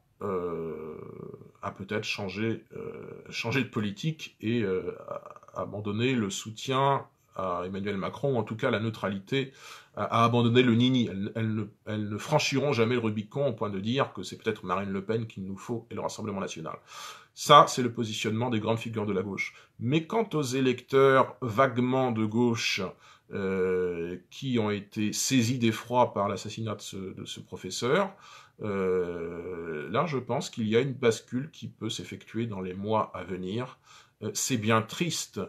Speaker 1: à peut-être changer, changer de politique et abandonner le soutien à Emmanuel Macron, ou en tout cas la neutralité, à, euh, abandonner le nini. Elles, ne, franchiront jamais le Rubicon au point de dire que c'est peut-être Marine Le Pen qu'il nous faut et le Rassemblement National. Ça, c'est le positionnement des grandes figures de la gauche. Mais quant aux électeurs vaguement de gauche euh, qui ont été saisis d'effroi par l'assassinat de, ce, professeur, euh, là, je pense qu'il y a une bascule qui peut s'effectuer dans les mois à venir euh, c'est bien triste,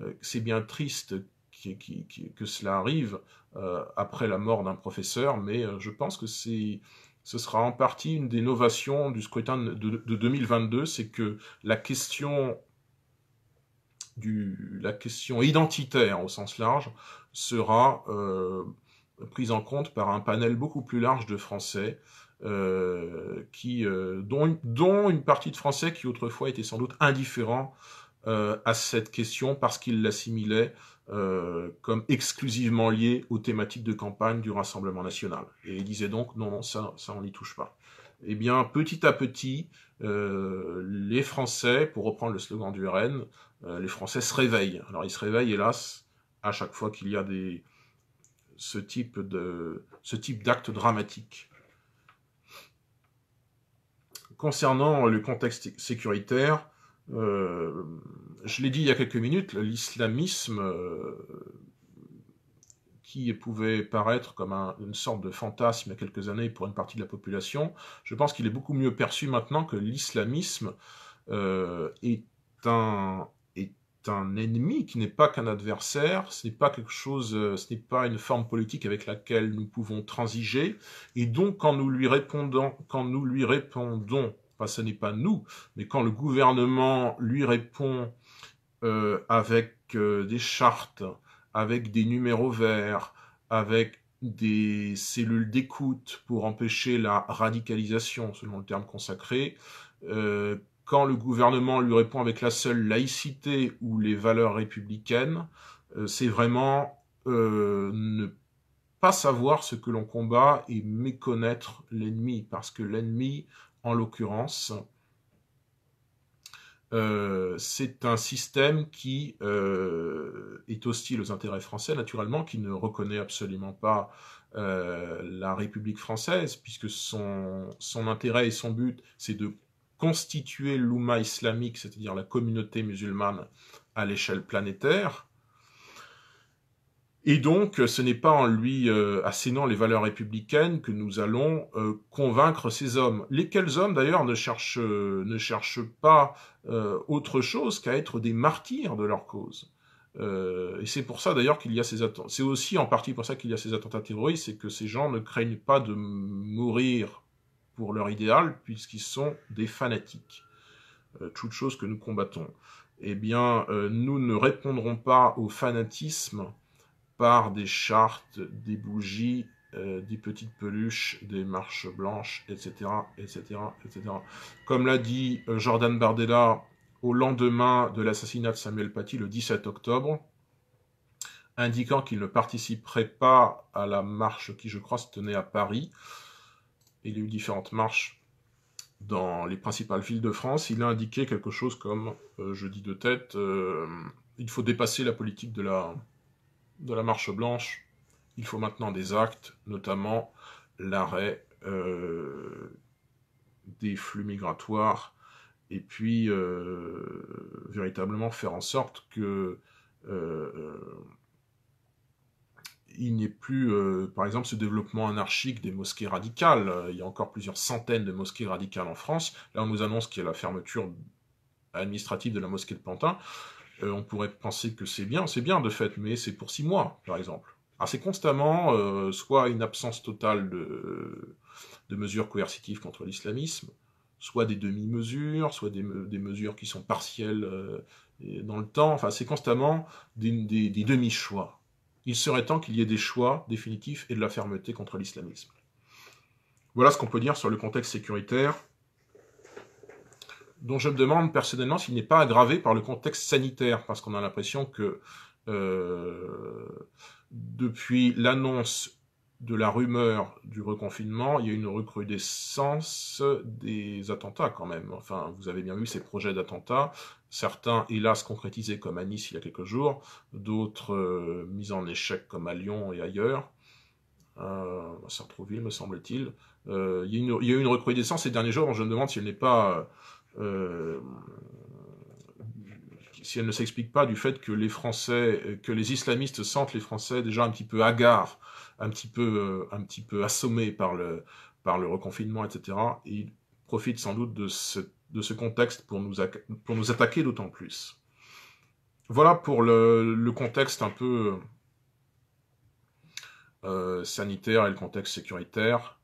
Speaker 1: euh, c'est bien triste que cela arrive euh, après la mort d'un professeur, mais je pense que ce sera en partie une des novations du scrutin de, 2022, c'est que la question du, la question identitaire au sens large sera prise en compte par un panel beaucoup plus large de Français, qui, dont, dont, une partie de Français qui autrefois était sans doute indifférent euh, à cette question parce qu'il l'assimilait euh, comme exclusivement lié aux thématiques de campagne du Rassemblement national. Et il disait donc non, non, ça, on n'y touche pas. Eh bien, petit à petit, euh, les Français, pour reprendre le slogan du RN, les Français se réveillent. Alors ils se réveillent, hélas, à chaque fois qu'il y a des ce type de ce type d'acte dramatique. Concernant le contexte sécuritaire, euh, je l'ai dit il y a quelques minutes, l'islamisme, euh, qui pouvait paraître comme une sorte de fantasme il y a quelques années pour une partie de la population, je pense qu'il est beaucoup mieux perçu maintenant que l'islamisme euh, est, un, un ennemi qui n'est pas qu'un adversaire, ce n'est pas quelque chose, ce n'est pas une forme politique avec laquelle nous pouvons transiger, et donc quand nous lui répondons, quand nous lui répondons pas, ce n'est pas nous, mais quand le gouvernement lui répond euh, avec euh, des chartes, avec des numéros verts, avec des cellules d'écoute pour empêcher la radicalisation, selon le terme consacré, euh, quand le gouvernement lui répond avec la seule laïcité ou les valeurs républicaines, c'est vraiment ne pas pas savoir ce que l'on combat et méconnaître l'ennemi, parce que l'ennemi, en l'occurrence, euh, c'est un système qui euh, est hostile aux intérêts français, naturellement, qui ne reconnaît absolument pas euh, la République française, puisque son, son intérêt et son but, c'est de constituer l'Ouma islamique, c'est-à-dire la communauté musulmane, à l'échelle planétaire, et donc, ce n'est pas en lui euh, assénant les valeurs républicaines que nous allons euh, convaincre ces hommes, lesquels hommes d'ailleurs ne cherchent, ne cherchent pas euh, autre chose qu'à être des martyrs de leur cause. et c'est pour ça d'ailleurs qu'il y a ces attentats. C'est aussi en partie pour ça qu'il y a ces attentats terroristes, c'est que ces gens ne craignent pas de mourir pour leur idéal, puisqu'ils sont des fanatiques. toute chose que nous combattons. Eh bien, nous ne répondrons pas au fanatisme par des chartes, des bougies, euh, des petites peluches, des marches blanches, etc., etc., etc. Comme l'a dit euh, Jordan Bardella au lendemain de l'assassinat de Samuel Paty le 17 octobre, indiquant qu'il ne participerait pas à la marche qui, je crois, se tenait à Paris. Il y a eu différentes marches dans les principales villes de France. Il a indiqué quelque chose comme, euh, je dis de tête, il faut dépasser la politique de la, de la marche blanche, il faut maintenant des actes, notamment l'arrêt euh, des flux migratoires, et puis euh, véritablement faire en sorte que euh, il n'y ait plus, par exemple, ce développement anarchique des mosquées radicales. Il y a encore plusieurs centaines de mosquées radicales en France. Là, on nous annonce qu'il y a la fermeture administrative de la mosquée de Pantin. Euh, on pourrait penser que c'est bien, c'est bien de fait, mais c'est pour six mois, par exemple. c'est constamment euh, soit une absence totale de, mesures coercitives contre l'islamisme, soit des demi-mesures, soit des, mesures qui sont partielles euh, dans le temps, enfin c'est constamment des demi-choix. Il serait temps qu'il y ait des choix définitifs et de la fermeté contre l'islamisme. Voilà ce qu'on peut dire sur le contexte sécuritaire dont je me demande personnellement s'il n'est pas aggravé par le contexte sanitaire, parce qu'on a l'impression que euh, depuis l'annonce de la rumeur du reconfinement, il y a une recrudescence des attentats quand même. Enfin, vous avez bien vu ces projets d'attentats, certains hélas concrétisés comme à Nice il y a quelques jours, d'autres euh, mis en échec comme à Lyon et ailleurs, euh, à vil me semble-t-il. Euh, il, y a eu une recrudescence ces derniers jours, donc je me demande s'il n'est pas euh, si elle ne s'explique pas du fait que les Français, que les islamistes sentent les Français déjà un petit peu hagards, un petit peu, euh, un petit peu assommés par le, par le reconfinement, etc. ils profitent sans doute de ce, de ce contexte pour nous, pour nous attaquer d'autant plus. Voilà pour le, contexte un peu euh, sanitaire et le contexte sécuritaire.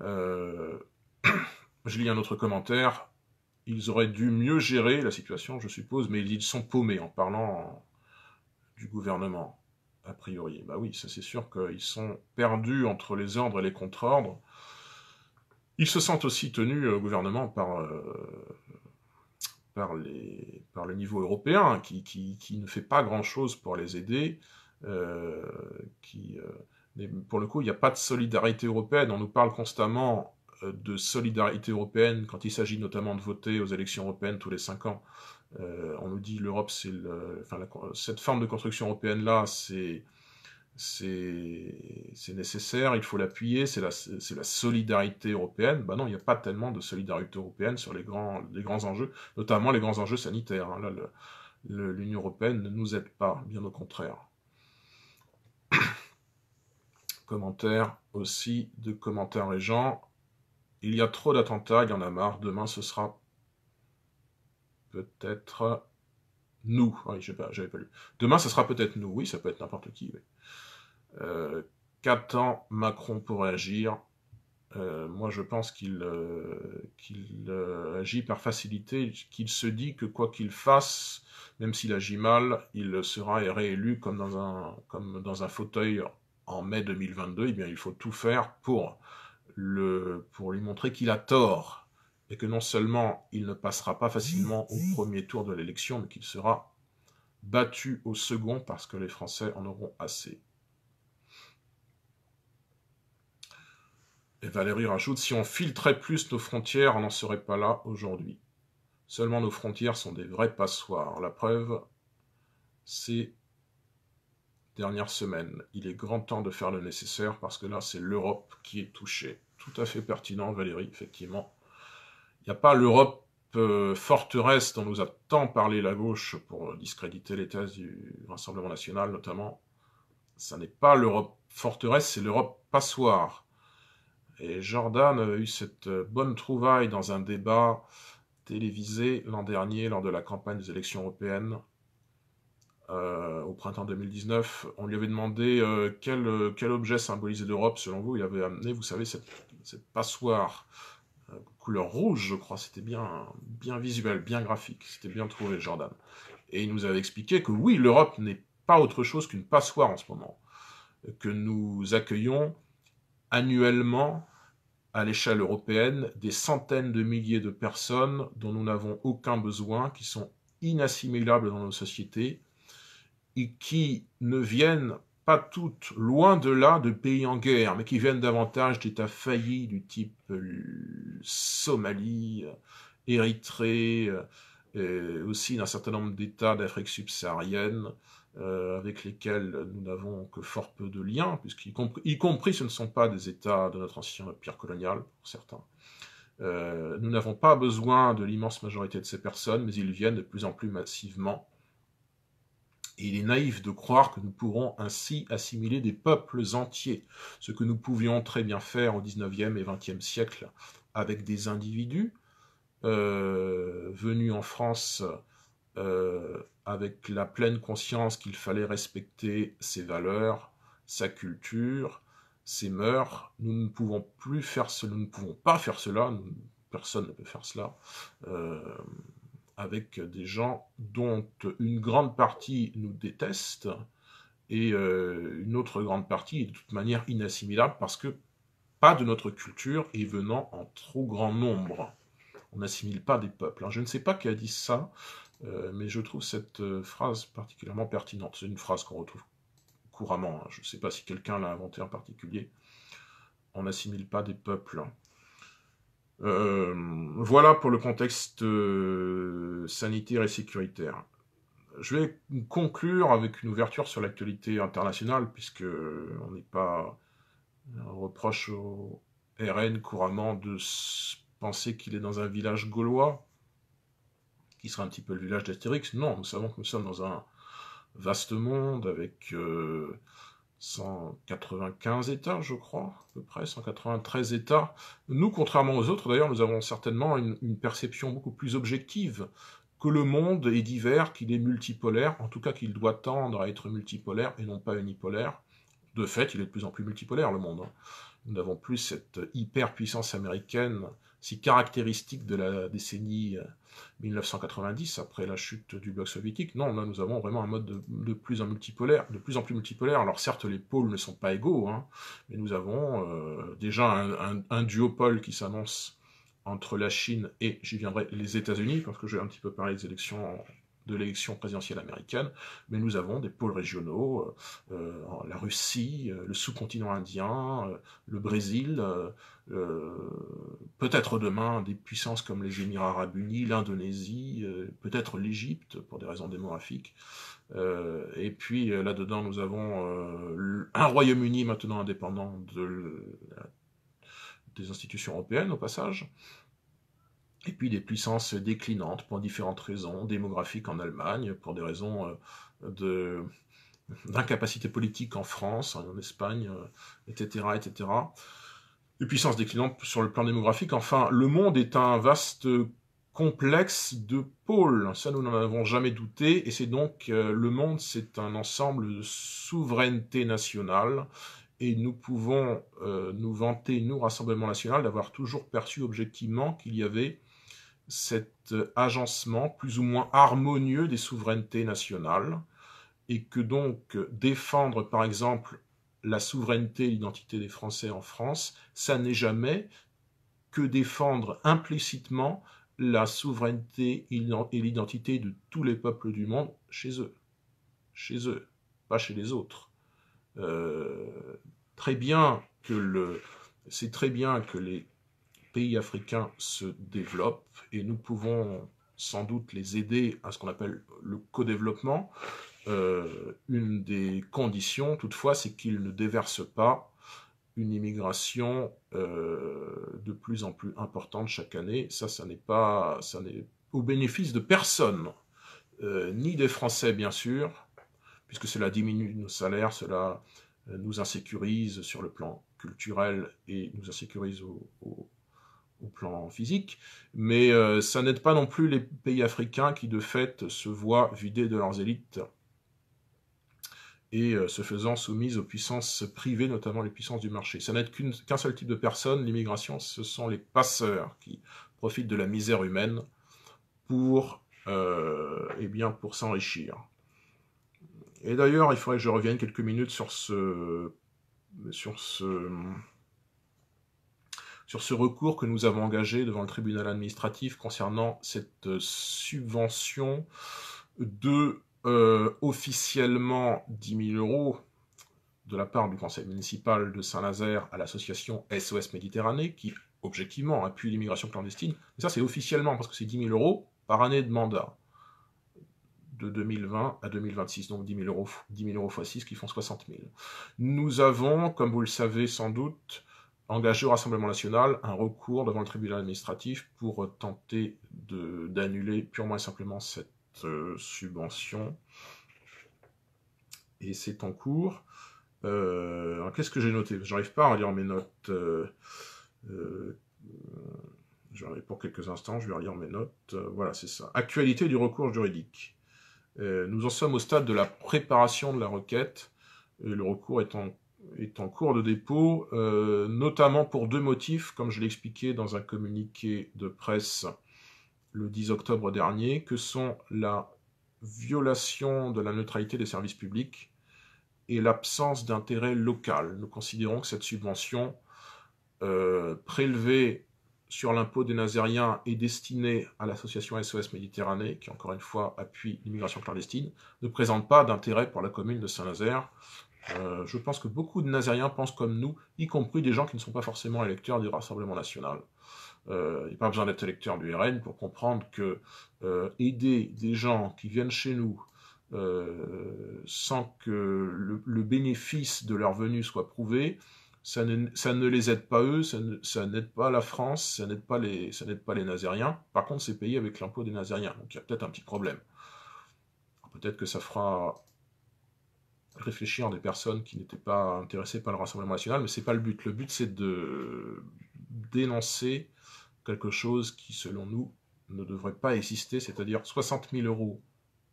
Speaker 1: je lis un autre commentaire ils auraient dû mieux gérer la situation, je suppose, mais ils sont paumés en parlant du gouvernement, a priori. Bah oui, ça c'est sûr qu'ils sont perdus entre les ordres et les contre-ordres. Ils se sentent aussi tenus euh, au gouvernement par, euh, par, par le niveau européen, qui, ne fait pas grand-chose pour les aider, euh, qui, pour le coup, il n'y a pas de solidarité européenne. On nous parle constamment euh, de solidarité européenne, quand il s'agit notamment de voter aux élections européennes tous les cinq ans, euh, on nous dit l'Europe, c'est cette forme de construction européenne là, c'est nécessaire, il faut l'appuyer, c'est la, solidarité européenne. Ben non, il n'y a pas tellement de solidarité européenne sur les grands, les grands enjeux, notamment les grands enjeux sanitaires. Hein. l'Union européenne ne nous aide pas, bien au contraire. Commentaire aussi de commentaires régents. Il y a trop d'attentats, il y en a marre. Demain, ce sera peut-être nous. Ah oui, je pas, pas lu. Demain, ce sera peut-être nous. Oui, ça peut être n'importe qui. Euh, qu'attend Macron pour agir euh, Moi, je pense qu'il euh, agit par facilité, qu'il se dit que quoi qu'il fasse, même s'il agit mal, il sera réélu comme dans un, comme dans un fauteuil en mai 2022. Eh bien, il faut tout faire pour pour lui montrer qu'il a tort et que non seulement il ne passera pas facilement au premier tour de l'élection, mais qu'il sera battu au second parce que les Français en auront assez. Et Valérie rajoute, si on filtrait plus nos frontières, on n'en serait pas là aujourd'hui. Seulement nos frontières sont des vrais passoires. La preuve, c'est dernière semaine. Il est grand temps de faire le nécessaire parce que là, c'est l'Europe qui est touchée tout à fait pertinent, Valérie, effectivement. Il n'y a pas l'Europe euh, forteresse dont nous a tant parlé la gauche pour euh, discréditer les thèses du Rassemblement national, notamment. Ça n'est pas l'Europe forteresse, c'est l'Europe passoire. Et Jordan avait eu cette euh, bonne trouvaille dans un débat télévisé l'an dernier, lors de la campagne des élections européennes, au printemps 2019. On lui avait demandé quel, quel objet symbolisait l'Europe, selon vous. Il avait amené, vous savez, cette cette passoire euh, couleur rouge, je crois, c'était bien, bien visuel, bien graphique, c'était bien trouvé, Jordan. Et il nous avait expliqué que oui, l'Europe n'est pas autre chose qu'une passoire en ce moment, que nous accueillons annuellement à l'échelle européenne des centaines de milliers de personnes dont nous n'avons aucun besoin, qui sont inassimilables dans nos sociétés et qui ne viennent pas toutes, loin de là, de pays en guerre, mais qui viennent davantage d'États faillis du type euh, Somalie, euh, Érythrée, et euh, aussi d'un certain nombre d'États d'Afrique subsaharienne, avec lesquels nous n'avons que fort peu de liens, puisqu'y compris, compris ce ne sont pas des États de notre ancien empire colonial, pour certains. nous n'avons pas besoin de l'immense majorité de ces personnes, mais ils viennent de plus en plus massivement et il est naïf de croire que nous pourrons ainsi assimiler des peuples entiers, ce que nous pouvions très bien faire au 19e et 20e siècle avec des individus euh, venus en France euh, avec la pleine conscience qu'il fallait respecter ses valeurs, sa culture, ses mœurs. Nous ne pouvons plus faire cela, nous ne pouvons pas faire cela, personne ne peut faire cela. Euh, avec des gens dont une grande partie nous déteste et euh, une autre grande partie est de toute manière inassimilable parce que pas de notre culture et venant en trop grand nombre. On n'assimile pas des peuples. Hein. Je ne sais pas qui a dit ça, euh, mais je trouve cette euh, phrase particulièrement pertinente. C'est une phrase qu'on retrouve couramment. Hein. Je ne sais pas si quelqu'un l'a inventée en particulier. On n'assimile pas des peuples. Euh, voilà pour le contexte euh, sanitaire et sécuritaire. Je vais conclure avec une ouverture sur l'actualité internationale, puisque on n'est pas euh, reproche au RN couramment de penser qu'il est dans un village gaulois, qui serait un petit peu le village d'Astérix. Non, nous savons que nous sommes dans un vaste monde avec 195 États, je crois, à peu près, 193 États. Nous, contrairement aux autres, d'ailleurs, nous avons certainement une, perception beaucoup plus objective que le monde est divers, qu'il est multipolaire, en tout cas qu'il doit tendre à être multipolaire et non pas unipolaire. De fait, il est de plus en plus multipolaire, le monde. Hein. Nous n'avons plus cette hyperpuissance américaine si caractéristique de la décennie 1990, euh, après la chute du bloc soviétique. Non, là nous avons vraiment un mode de, plus en multipolaire, de plus en plus multipolaire. Alors certes, les pôles ne sont pas égaux, hein, mais nous avons euh, déjà un, duopole qui s'annonce entre la Chine et, j'y viendrai, les États-Unis, parce que je vais un petit peu parler des élections de l'élection présidentielle américaine, mais nous avons des pôles régionaux, euh, euh, la Russie, euh, le sous-continent indien, le Brésil, peut-être demain des puissances comme les Émirats arabes unis, l'Indonésie, peut-être l'Égypte pour des raisons démographiques. et puis là-dedans, nous avons un Royaume-Uni maintenant indépendant de des institutions européennes au passage, et puis des puissances déclinantes pour différentes raisons, démographiques en Allemagne, pour des raisons euh, de d'incapacité politique en France, en Espagne, etc., euh, etc. Des puissances déclinantes sur le plan démographique. Enfin, le monde est un vaste complexe de pôles. Ça, nous n'en avons jamais douté. Et c'est donc, euh, le monde, c'est un ensemble de souveraineté nationale. Et nous pouvons nous vanter, nous, Rassemblement national, d'avoir toujours perçu objectivement qu'il y avait cet euh, agencement plus ou moins harmonieux des souverainetés nationales, et que donc euh, défendre par exemple la souveraineté et l'identité des Français en France, ça n'est jamais que défendre implicitement la souveraineté et l'identité de tous les peuples du monde chez eux. Chez eux, pas chez les autres. Euh, très bien que le, c'est très bien que les pays africains se développent et nous pouvons sans doute les aider à ce qu'on appelle le co-développement. Euh, une des conditions, toutefois, c'est qu'ils ne déversent pas une immigration euh, de plus en plus importante chaque année. Ça, ça n'est pas, ça au bénéfice de personne, euh, ni des Français bien sûr, puisque cela diminue nos salaires, cela nous insécurise sur le plan culturel et nous insécurise au, au plan physique, mais euh, ça n'aide pas non plus les pays africains qui de fait se voient vidés de leurs élites et euh, se faisant soumises aux puissances privées, notamment les puissances du marché. Ça n'aide qu'un seul type de personnes, l'immigration, ce sont les passeurs qui profitent de la misère humaine pour, euh, eh bien, pour s'enrichir. Et d'ailleurs, il faudrait que je revienne quelques minutes sur ce... Sur ce sur ce recours que nous avons engagé devant le tribunal administratif concernant cette euh, subvention de euh, officiellement 10 000 euros de la part du conseil municipal de Saint-Nazaire à l'association SOS Méditerranée, qui objectivement appuie l'immigration clandestine. Mais ça, c'est officiellement, parce que c'est 10 000 euros par année de mandat, de 2020 à 2026, donc euros, 10 000 euros x 6 qui font 60 000. Nous avons, comme vous le savez sans doute, engagé au Rassemblement national un recours devant le tribunal administratif pour euh, tenter d'annuler purement et simplement cette euh, subvention. Et c'est en cours. Euh, qu'est-ce que j'ai noté J'arrive pas à lire mes notes. Euh, pour quelques instants, je vais relire mes notes. voilà, c'est ça. Actualité du recours juridique. nous en sommes au stade de la préparation de la requête. Le recours est en est en cours de dépôt, euh, notamment pour deux motifs, comme je l'expliquais dans un communiqué de presse le 10 octobre dernier, que sont la violation de la neutralité des services publics et l'absence d'intérêt local. Nous considérons que cette subvention euh, prélevée sur l'impôt des Nazériens et destinée à l'association SOS Méditerranée, qui encore une fois appuie l'immigration clandestine, ne présente pas d'intérêt pour la commune de Saint-Nazaire, euh, je pense que beaucoup de Nazériens pensent comme nous, y compris des gens qui ne sont pas forcément électeurs du Rassemblement National. il euh, n'y a pas besoin d'être électeur du RN pour comprendre que euh, aider des gens qui viennent chez nous sans que le, bénéfice de leur venue soit prouvé, ça ne, les aide pas eux, ça n'aide pas la France, ça n'aide pas les, ça pas les Nazériens. Par contre, c'est payé avec l'impôt des Nazériens, donc il y a peut-être un petit problème. Peut-être que ça fera réfléchir des personnes qui n'étaient pas intéressées par le Rassemblement national, mais c'est pas le but. Le but, c'est de dénoncer quelque chose qui, selon nous, ne devrait pas exister, c'est-à-dire 60 000 euros,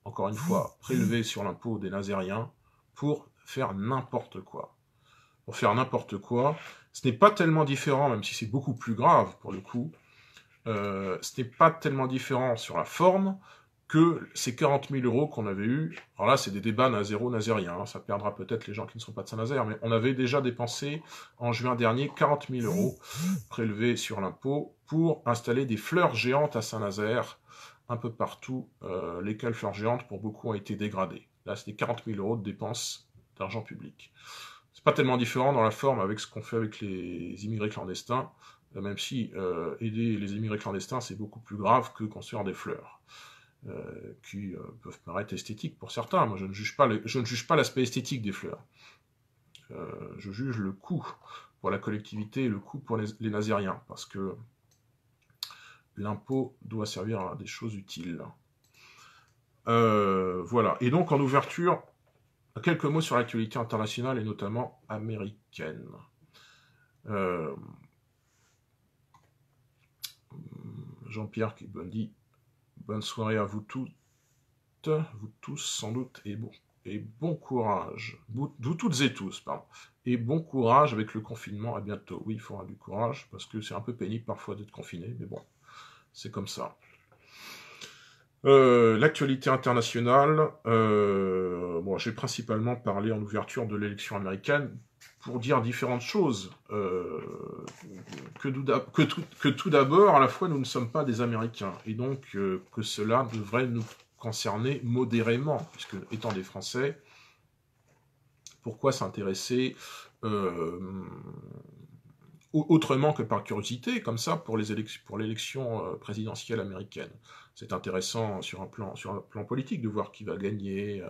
Speaker 1: encore une fois, prélevés sur l'impôt des Nazériens pour faire n'importe quoi. Pour faire n'importe quoi, ce n'est pas tellement différent, même si c'est beaucoup plus grave pour le coup, euh, ce n'est pas tellement différent sur la forme, que ces 40 000 euros qu'on avait eu, alors là c'est des débats nazéro-nazériens, hein, ça perdra peut-être les gens qui ne sont pas de Saint-Nazaire, mais on avait déjà dépensé en juin dernier 40 000 euros prélevés sur l'impôt pour installer des fleurs géantes à Saint-Nazaire, un peu partout, euh, lesquelles fleurs géantes pour beaucoup ont été dégradées. Là c'était 40 000 euros de dépenses d'argent public. C'est pas tellement différent dans la forme avec ce qu'on fait avec les immigrés clandestins, euh, même si euh, aider les immigrés clandestins c'est beaucoup plus grave que construire des fleurs. Euh, qui euh, peuvent paraître esthétiques pour certains. Moi, je ne juge pas, l'aspect esthétique des fleurs. Euh, je juge le coût pour la collectivité et le coût pour les, Nazériens, parce que l'impôt doit servir à des choses utiles. voilà. Et donc, en ouverture, quelques mots sur l'actualité internationale et notamment américaine. Jean-Pierre qui dit. Bonne soirée à vous toutes, vous tous sans doute, et bon, et bon courage. Vous, toutes et tous, pardon. Et bon courage avec le confinement, à bientôt. Oui, il faudra du courage, parce que c'est un peu pénible parfois d'être confiné, mais bon, c'est comme ça. Euh, l'actualité internationale, euh, bon, j'ai principalement parlé en ouverture de l'élection américaine, pour dire différentes choses. Euh, que, tout, d'abord, à la fois, nous ne sommes pas des Américains, et donc euh, que cela devrait nous concerner modérément, puisque étant des Français, pourquoi s'intéresser euh, autrement que par curiosité, comme ça, pour l'élection présidentielle américaine C'est intéressant sur un, plan, sur un plan politique de voir qui va gagner.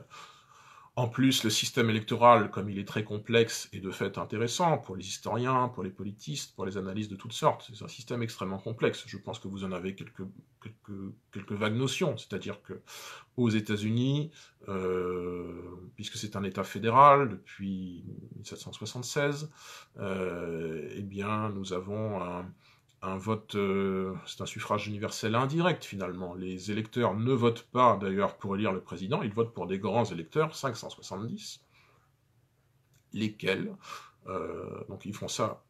Speaker 1: En plus, le système électoral, comme il est très complexe, et de fait intéressant pour les historiens, pour les politistes, pour les analystes de toutes sortes. C'est un système extrêmement complexe. Je pense que vous en avez quelques, quelques, quelques vagues notions. C'est-à-dire que aux États-Unis, euh, puisque c'est un État fédéral depuis 1776, euh, eh bien, nous avons un, un vote, euh, c'est un suffrage universel indirect finalement. Les électeurs ne votent pas d'ailleurs pour élire le président, ils votent pour des grands électeurs, 570, lesquels, euh, donc ils font ça,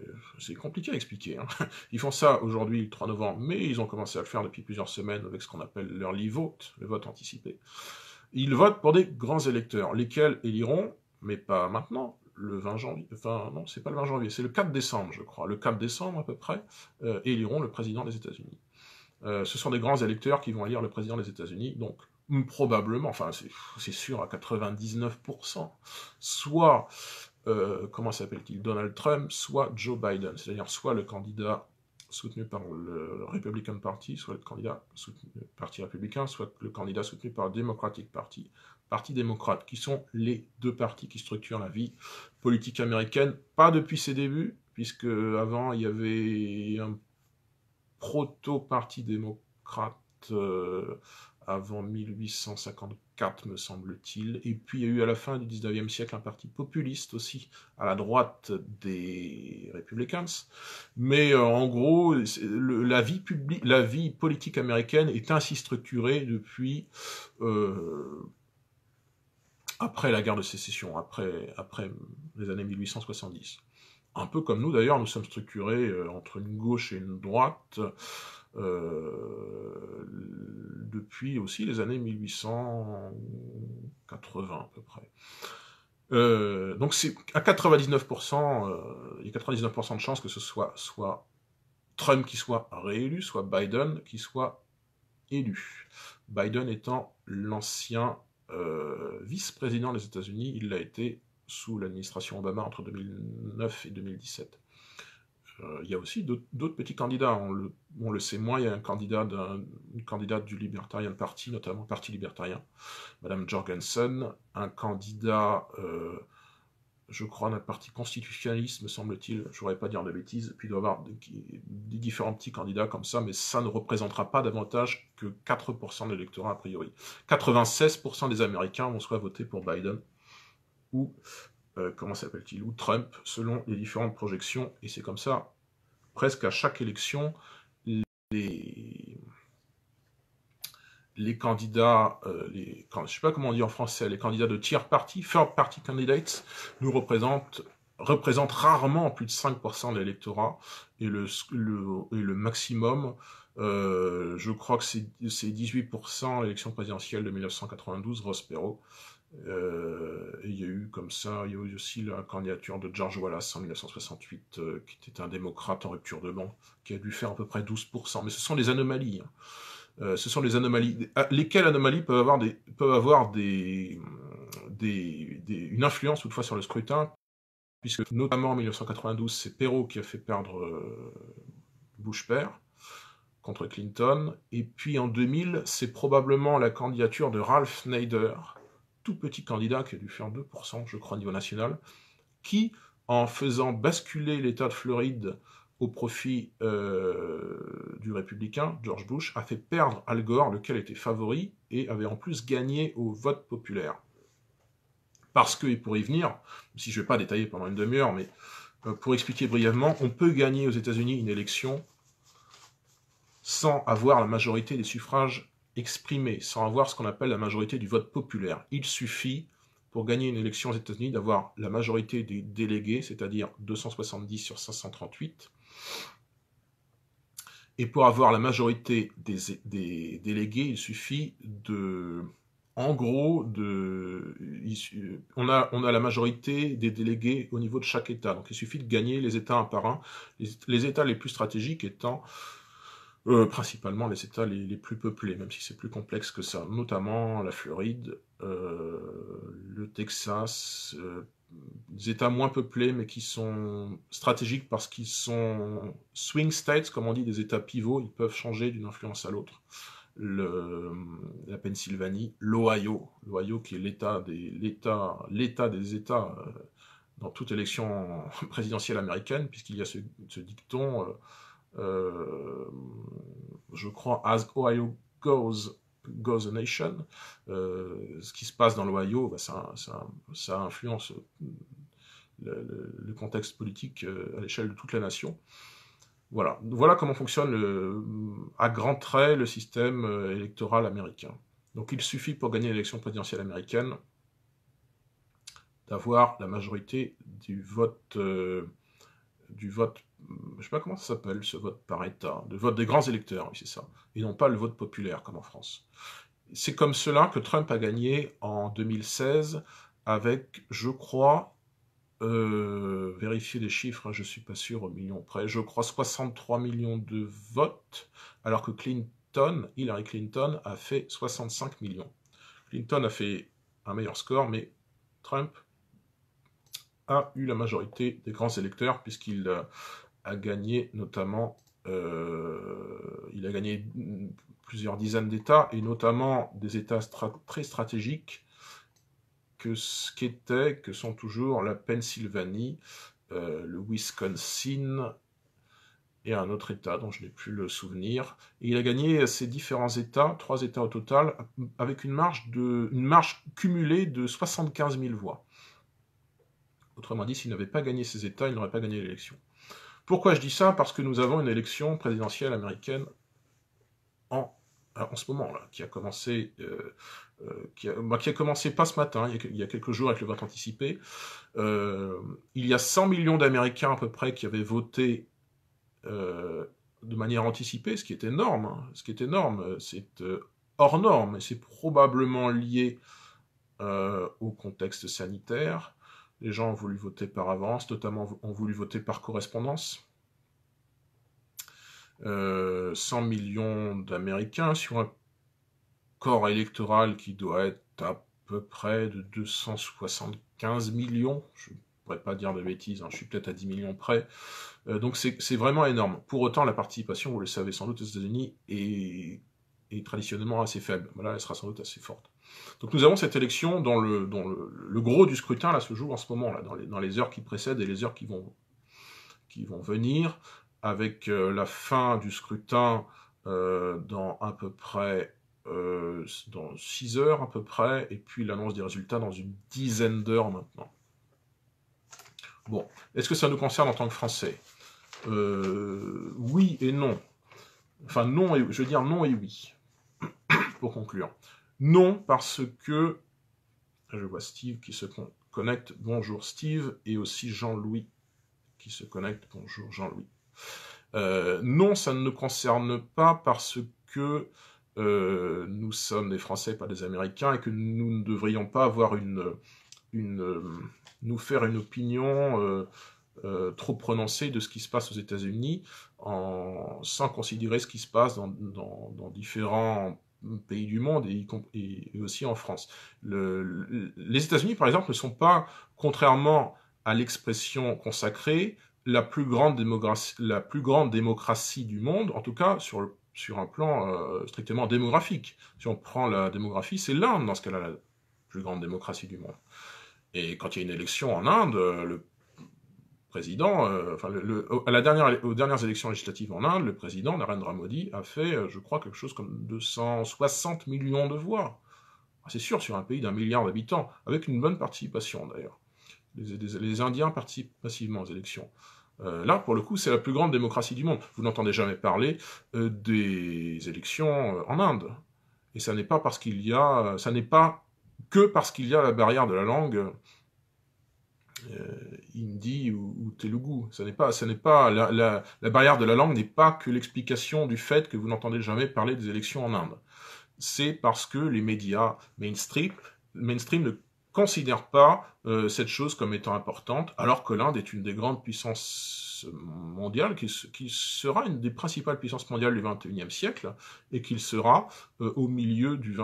Speaker 1: euh, c'est compliqué à expliquer, hein. ils font ça aujourd'hui le 3 novembre, mais ils ont commencé à le faire depuis plusieurs semaines avec ce qu'on appelle leur vote, le vote anticipé. Ils votent pour des grands électeurs, lesquels éliront, mais pas maintenant, le 20 janvier, enfin non, c'est pas le 20 janvier, c'est le 4 décembre, je crois, le 4 décembre à peu près, ils euh, éliront le président des États-Unis. Euh, ce sont des grands électeurs qui vont élire le président des États-Unis, donc probablement, enfin c'est sûr à 99%, soit, euh, comment s'appelle-t-il, Donald Trump, soit Joe Biden, c'est-à-dire soit le candidat soutenu par le Republican Party, soit le candidat soutenu, parti républicain, soit le candidat soutenu par le Democratic Party. Parti démocrate, qui sont les deux partis qui structurent la vie politique américaine, pas depuis ses débuts, puisque avant il y avait un proto-parti démocrate euh, avant 1854, me semble-t-il. Et puis il y a eu à la fin du 19e siècle un parti populiste aussi, à la droite des républicains. Mais euh, en gros, la, vie publique, la vie politique américaine est ainsi structurée depuis... Euh, après la guerre de sécession, après, après les années 1870. Un peu comme nous d'ailleurs, nous sommes structurés euh, entre une gauche et une droite euh, depuis aussi les années 1880 à peu près. Euh, donc c'est à 99%, il y a 99% de chances que ce soit soit Trump qui soit réélu, soit Biden qui soit élu. Biden étant l'ancien euh, vice-président des États-Unis, il l'a été sous l'administration Obama entre 2009 et 2017. Euh, il y a aussi d'autres petits candidats, on le, sait moins, il y a un candidat du Libertarian Party, notamment Parti Libertarien, Madame Jorgensen, un candidat euh, je crois, un parti constitutionnaliste, me semble-t-il, je voudrais pas dire de bêtises, puis il doit y avoir des, différents petits candidats comme ça, mais ça ne représentera pas davantage que 4% de l'électorat a priori. 96% des Américains vont soit voter pour Biden ou, euh, comment s'appelle-t-il, ou Trump, selon les différentes projections, et c'est comme ça, presque à chaque élection, les, les candidats, euh, je ne sais pas comment on dit en français, les candidats de tiers party, third party candidates, nous représentent, rarement plus de 5% de l'électorat, et le, et le, maximum, euh, je crois que c'est 18% à l'élection présidentielle de 1992, Rospero, euh, et il y a eu comme ça, il y a eu aussi la candidature de George Wallace en 1968, qui était un démocrate en rupture de banc, qui a dû faire à peu près 12%. Mais ce sont des anomalies. Hein. Euh, ce sont les anomalies. Ah, lesquelles anomalies peuvent avoir, une influence toutefois sur le scrutin, puisque notamment en 1992, c'est Perrault qui a fait perdre euh, Bush père contre Clinton, et puis en 2000, c'est probablement la candidature de Ralph Nader, tout petit candidat qui a dû faire 2%, je crois, au niveau national, qui, en faisant basculer l'État de Floride au profit euh, du républicain, George Bush, a fait perdre Al Gore, lequel était favori et avait en plus gagné au vote populaire. Parce que, et pour y venir, si je ne vais pas détailler pendant une demi-heure, mais euh, pour expliquer brièvement, on peut gagner aux États-Unis une élection sans avoir la majorité des suffrages exprimés, sans avoir ce qu'on appelle la majorité du vote populaire. Il suffit pour gagner une élection aux États-Unis d'avoir la majorité des délégués, c'est-à-dire 270 sur 538, et pour avoir la majorité des, délégués, il suffit de... En gros, de, on, a, on, a, la majorité des délégués au niveau de chaque État. Donc il suffit de gagner les États un par un, les, États les plus stratégiques étant euh, principalement les États les, plus peuplés, même si c'est plus complexe que ça, notamment la Floride, euh, le Texas, euh, des États moins peuplés, mais qui sont stratégiques parce qu'ils sont swing states, comme on dit, des États pivots, ils peuvent changer d'une influence à l'autre. la Pennsylvanie, l'Ohio, l'Ohio qui est l'État des, l'État, l'État des États euh, dans toute élection présidentielle américaine, puisqu'il y a ce, dicton, euh, euh, je crois, as Ohio goes, « Go the Nation. Euh, ce qui se passe dans l'Ohio, bah, ça, influence euh, le, contexte politique euh, à l'échelle de toute la nation. Voilà, comment fonctionne à grands traits le système électoral américain. Donc il suffit pour gagner l'élection présidentielle américaine d'avoir la majorité du vote, du vote je sais pas comment ça s'appelle, ce vote par État, le vote des grands électeurs, oui, c'est ça, et non pas le vote populaire comme en France. C'est comme cela que Trump a gagné en 2016 avec, je crois, euh, vérifier les chiffres, hein, je suis pas sûr au million près, je crois 63 millions de votes, alors que Clinton, Hillary Clinton, a fait 65 millions. Clinton a fait un meilleur score, mais Trump a eu la majorité des grands électeurs puisqu'il euh, a gagné notamment, euh, il a gagné plusieurs dizaines d'États, et notamment des États très stratégiques, que ce qu'était, que sont toujours la Pennsylvanie, euh, le Wisconsin et un autre État dont je n'ai plus le souvenir. Et il a gagné ces différents États, trois États au total, avec une de, une marge cumulée de 75 000 voix. Autrement dit, s'il n'avait pas gagné ces États, il n'aurait pas gagné l'élection. Pourquoi je dis ça Parce que nous avons une élection présidentielle américaine en, euh, ce moment, là, qui a commencé euh, euh, bah, qui a, commencé pas ce matin, il y a, quelques jours avec le vote anticipé. il y a 100 millions d'Américains à peu près qui avaient voté de manière anticipée, ce qui est énorme. Hein. ce qui est énorme, c'est hors norme et c'est probablement lié au contexte sanitaire. Les gens ont voulu voter par avance, notamment ont voulu voter par correspondance. 100 euh, millions d'Américains sur un corps électoral qui doit être à peu près de 275 millions. Je ne pourrais pas dire de bêtises, hein, je suis peut-être à 10 millions près. Euh, donc c'est vraiment énorme. Pour autant, la participation, vous le savez sans doute aux États-Unis, est traditionnellement assez faible. Voilà, elle sera sans doute assez forte. Donc nous avons cette élection dont le, le, gros du scrutin là, se joue en ce moment, là, dans, les, heures qui précèdent et les heures qui vont, qui vont venir, avec euh, la fin du scrutin euh, dans à peu près euh, dans 6 heures à peu près, et puis l'annonce des résultats dans une dizaine d'heures maintenant. Bon, est-ce que ça nous concerne en tant que Français Oui et non. Enfin non et je veux dire non et oui pour conclure. Non, parce que... Je vois Steve qui se connecte. Bonjour Steve. Et aussi Jean-Louis qui se connecte. Bonjour Jean-Louis. Euh, non, ça ne nous concerne pas parce que euh, nous sommes des Français, pas des Américains, et que nous ne devrions pas avoir une, une euh, nous faire une opinion trop prononcée de ce qui se passe aux États-Unis, sans considérer ce qui se passe dans, différents dans différents pays du monde et, aussi en France. Le, les États-Unis, par exemple, ne sont pas, contrairement à l'expression consacrée, la plus, grande démocratie, la plus grande démocratie du monde, en tout cas sur, sur un plan euh, strictement démographique. Si on prend la démographie, c'est l'Inde, dans ce cas-là, la plus grande démocratie du monde. Et quand il y a une élection en Inde, euh, le président, euh, enfin, la dernière, aux dernières élections législatives en Inde, le président Narendra Modi a fait, euh, je crois, quelque chose comme 260 millions de voix. Ah, c'est sûr, sur un pays d'un milliard d'habitants, avec une bonne participation d'ailleurs. Les, Indiens participent massivement aux élections. Euh, là, pour le coup, c'est la plus grande démocratie du monde. Vous n'entendez jamais parler des élections en Inde. Et ça n'est pas parce qu'il y a, ça n'est pas que parce qu'il y a la barrière de la langue euh, hindi ou, telugu. n'est pas, la, barrière de la langue n'est pas que l'explication du fait que vous n'entendez jamais parler des élections en Inde. C'est parce que les médias mainstream, mainstream ne considèrent pas euh, cette chose comme étant importante, alors que l'Inde est une des grandes puissances mondiales, qui, sera une des principales puissances mondiales du XXIe siècle, et qu'il sera euh, au milieu du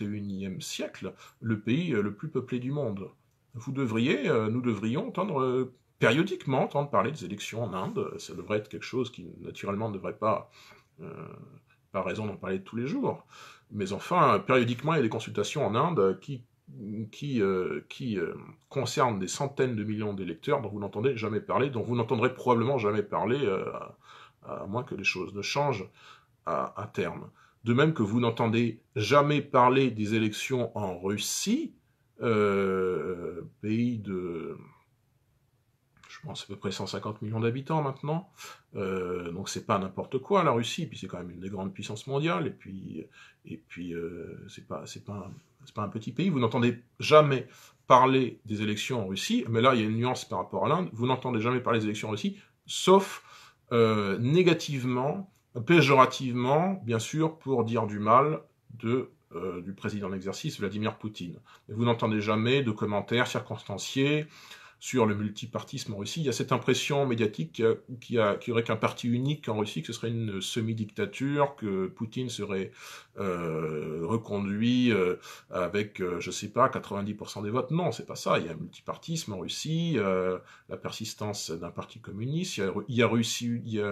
Speaker 1: XXIe siècle le pays le plus peuplé du monde vous devriez, euh, nous devrions entendre euh, périodiquement entendre parler des élections en Inde. Ça devrait être quelque chose qui, naturellement, ne devrait pas, euh, par raison d'en parler tous les jours. Mais enfin, périodiquement, il y a des consultations en Inde qui, qui, qui des centaines de millions d'électeurs dont vous n'entendez jamais parler, dont vous n'entendrez probablement jamais parler, à, moins que les choses ne changent à terme. De même que vous n'entendez jamais parler des élections en Russie, euh, pays de, je pense à peu près 150 millions d'habitants maintenant, euh, donc c'est pas n'importe quoi la Russie, puis c'est quand même une des grandes puissances mondiales, et puis euh, et puis c'est pas c'est pas c'est pas un petit pays. Vous n'entendez jamais parler des élections en Russie, mais là il y a une nuance par rapport à l'Inde. Vous n'entendez jamais parler des élections en Russie, sauf négativement, péjorativement, bien sûr, pour dire du mal de euh, du président l'exercice, Vladimir Poutine. vous n'entendez jamais de commentaires circonstanciés sur le multipartisme en Russie. Il y a cette impression médiatique euh, qu'il n'y aurait qu'un parti unique en Russie, que ce serait une semi-dictature, que Poutine serait euh, reconduit avec, je ne sais pas, 90% des votes. Non, c'est pas ça. Il y a un multipartisme en Russie, la persistance d'un parti communiste, il il y a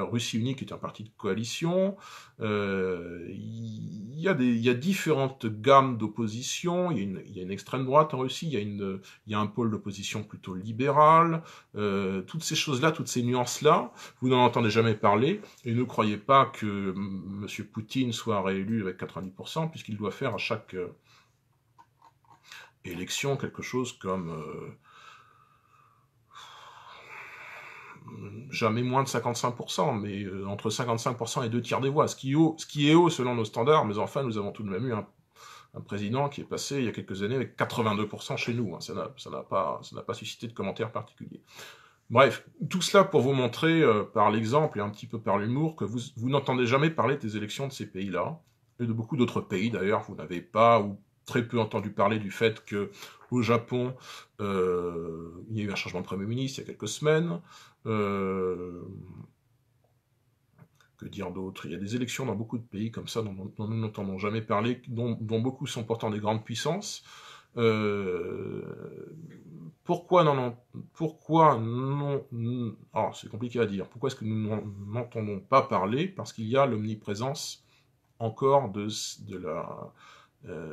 Speaker 1: Russie Unique qui est un parti de coalition, euh, il y, a des, différentes gammes d'opposition. Il, il, y a une extrême droite en Russie, il y a, une, il y un pôle d'opposition plutôt libéral. Euh, toutes ces choses-là, toutes ces nuances-là, vous n'en entendez jamais parler. Et ne croyez pas que M. Poutine soit réélu avec 90%, puisqu'il doit faire à chaque euh, élection quelque chose comme jamais moins de 55%, mais euh, entre 55% et deux tiers des voix, ce qui, est haut selon nos standards, mais enfin nous avons tout de même eu un, président qui est passé il y a quelques années avec 82% chez nous, hein. ça n'a pas, suscité de commentaires particuliers. Bref, tout cela pour vous montrer euh, par l'exemple et un petit peu par l'humour que vous, n'entendez jamais parler des élections de ces pays-là, et de beaucoup d'autres pays d'ailleurs, vous n'avez pas ou très peu entendu parler du fait que au Japon, euh, il y a eu un changement de Premier ministre il y a quelques semaines, euh, que dire d'autre Il y a des élections dans beaucoup de pays comme ça dont, nous n'entendons jamais parler, dont, beaucoup sont portant des grandes puissances. Euh, pourquoi non, pourquoi ah, non, c'est compliqué à dire. Pourquoi est-ce que nous n'entendons pas parler Parce qu'il y a l'omniprésence encore de, euh,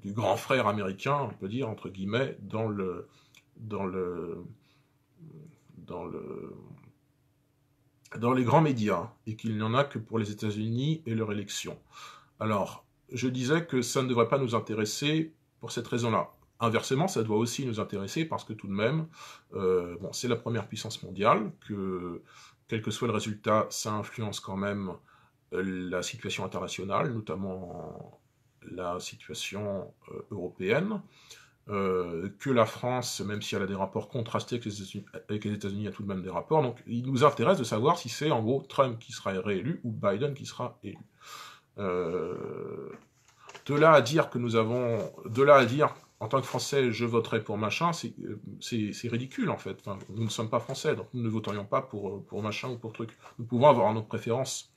Speaker 1: du grand frère américain, on peut dire entre guillemets, dans le dans le dans, les grands médias et qu'il n'y en a que pour les États-Unis et leur élection. Alors, je disais que ça ne devrait pas nous intéresser pour cette raison-là. Inversement, ça doit aussi nous intéresser parce que tout de même, euh, bon, c'est la première puissance mondiale, que quel que soit le résultat, ça influence quand même euh, la situation internationale, notamment la situation euh, européenne. Euh, que la France, même si elle a des rapports contrastés avec les États-Unis, a tout de même des rapports. Donc il nous intéresse de savoir si c'est en gros Trump qui sera réélu ou Biden qui sera élu. Euh, de là à dire que nous avons, de là à dire en tant que Français, je voterai pour machin, c'est ridicule en fait. nous ne sommes pas Français, donc nous ne voterions pas pour, pour machin ou pour truc. Nous pouvons avoir notre préférence.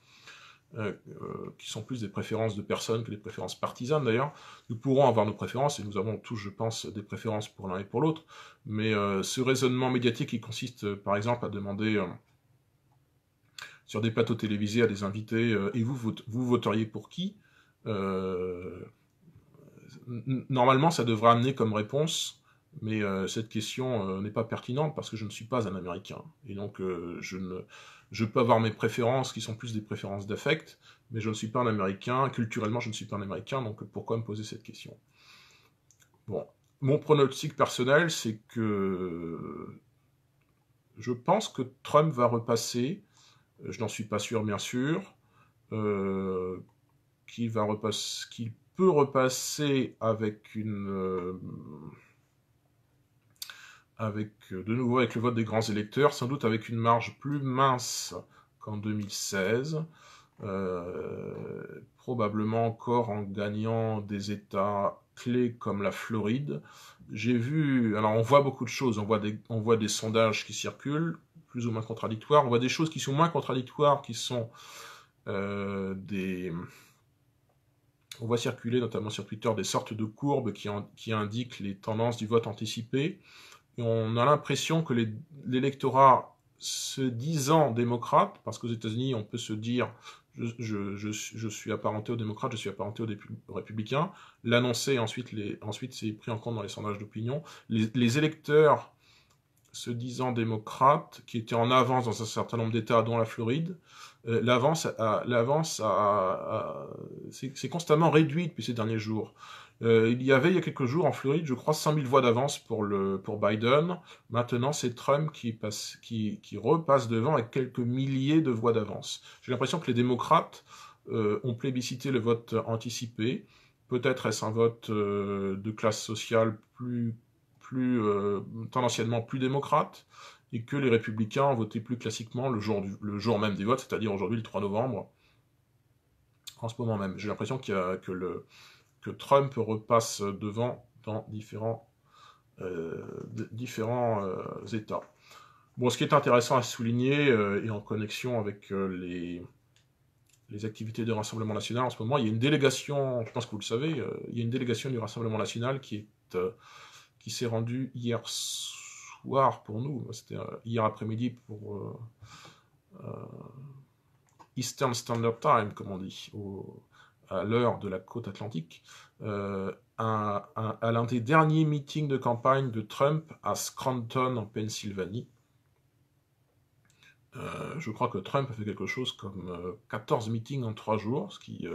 Speaker 1: Euh, euh, qui sont plus des préférences de personnes que des préférences partisanes d'ailleurs. Nous pourrons avoir nos préférences, et nous avons tous, je pense, des préférences pour l'un et pour l'autre, mais euh, ce raisonnement médiatique qui consiste, par exemple, à demander sur des plateaux télévisés à des invités et vous, vous voteriez pour qui Normalement, ça devrait amener comme réponse mais cette question n'est pas pertinente parce que je ne suis pas un Américain. Et donc, je ne, je peux avoir mes préférences qui sont plus des préférences d'affect, mais je ne suis pas un Américain, culturellement je ne suis pas un Américain, donc pourquoi me poser cette question Bon, mon pronostic personnel, c'est que je pense que Trump va repasser, je n'en suis pas sûr bien sûr, euh, qu'il va repasser, qu'il peut repasser avec une... Euh, avec, euh, de nouveau avec le vote des grands électeurs, sans doute avec une marge plus mince qu'en 2016, euh, probablement encore en gagnant des États clés comme la Floride. J'ai vu, alors on voit beaucoup de choses, on voit, des, on voit des sondages qui circulent, plus ou moins contradictoires, on voit des choses qui sont moins contradictoires, qui sont euh, des... On voit circuler, notamment sur Twitter, des sortes de courbes qui indiquent les tendances du vote anticipé on a l'impression que l'électorat se disant démocrate, parce qu'aux États-Unis, on peut se dire je, suis apparenté aux démocrates, je suis apparenté aux, républicains, l'annoncer, ensuite, ensuite c'est pris en compte dans les sondages d'opinion. Les, électeurs se disant démocrates, qui étaient en avance dans un certain nombre d'États, dont la Floride, euh, l'avance l'avance s'est constamment réduite depuis ces derniers jours. Euh, il y avait il y a quelques jours en Floride, je crois, 100 000 voix d'avance pour, pour Biden. Maintenant, c'est Trump qui, passe, qui, qui repasse devant avec quelques milliers de voix d'avance. J'ai l'impression que les démocrates euh, ont plébiscité le vote anticipé. Peut-être est-ce un vote euh, de classe sociale plus, plus tendanciellement plus démocrate et que les républicains ont voté plus classiquement le jour, le jour même des votes, c'est-à-dire aujourd'hui le 3 novembre, en ce moment même. J'ai l'impression qu'il que le, Trump repasse devant dans différents, euh, différents euh, États. Bon, ce qui est intéressant à souligner, euh, et en connexion avec les, les activités de Rassemblement National en ce moment, il y a une délégation, je pense que vous le savez, il y a une délégation du Rassemblement National qui est qui s'est rendue hier soir pour nous, c'était hier après-midi pour Eastern Standard Time, comme on dit, au, à l'heure de la côte atlantique, euh, à l'un des derniers meetings de campagne de Trump à Scranton en Pennsylvanie. Euh, je crois que Trump a fait quelque chose comme 14 euh, meetings en 3 jours, ce qui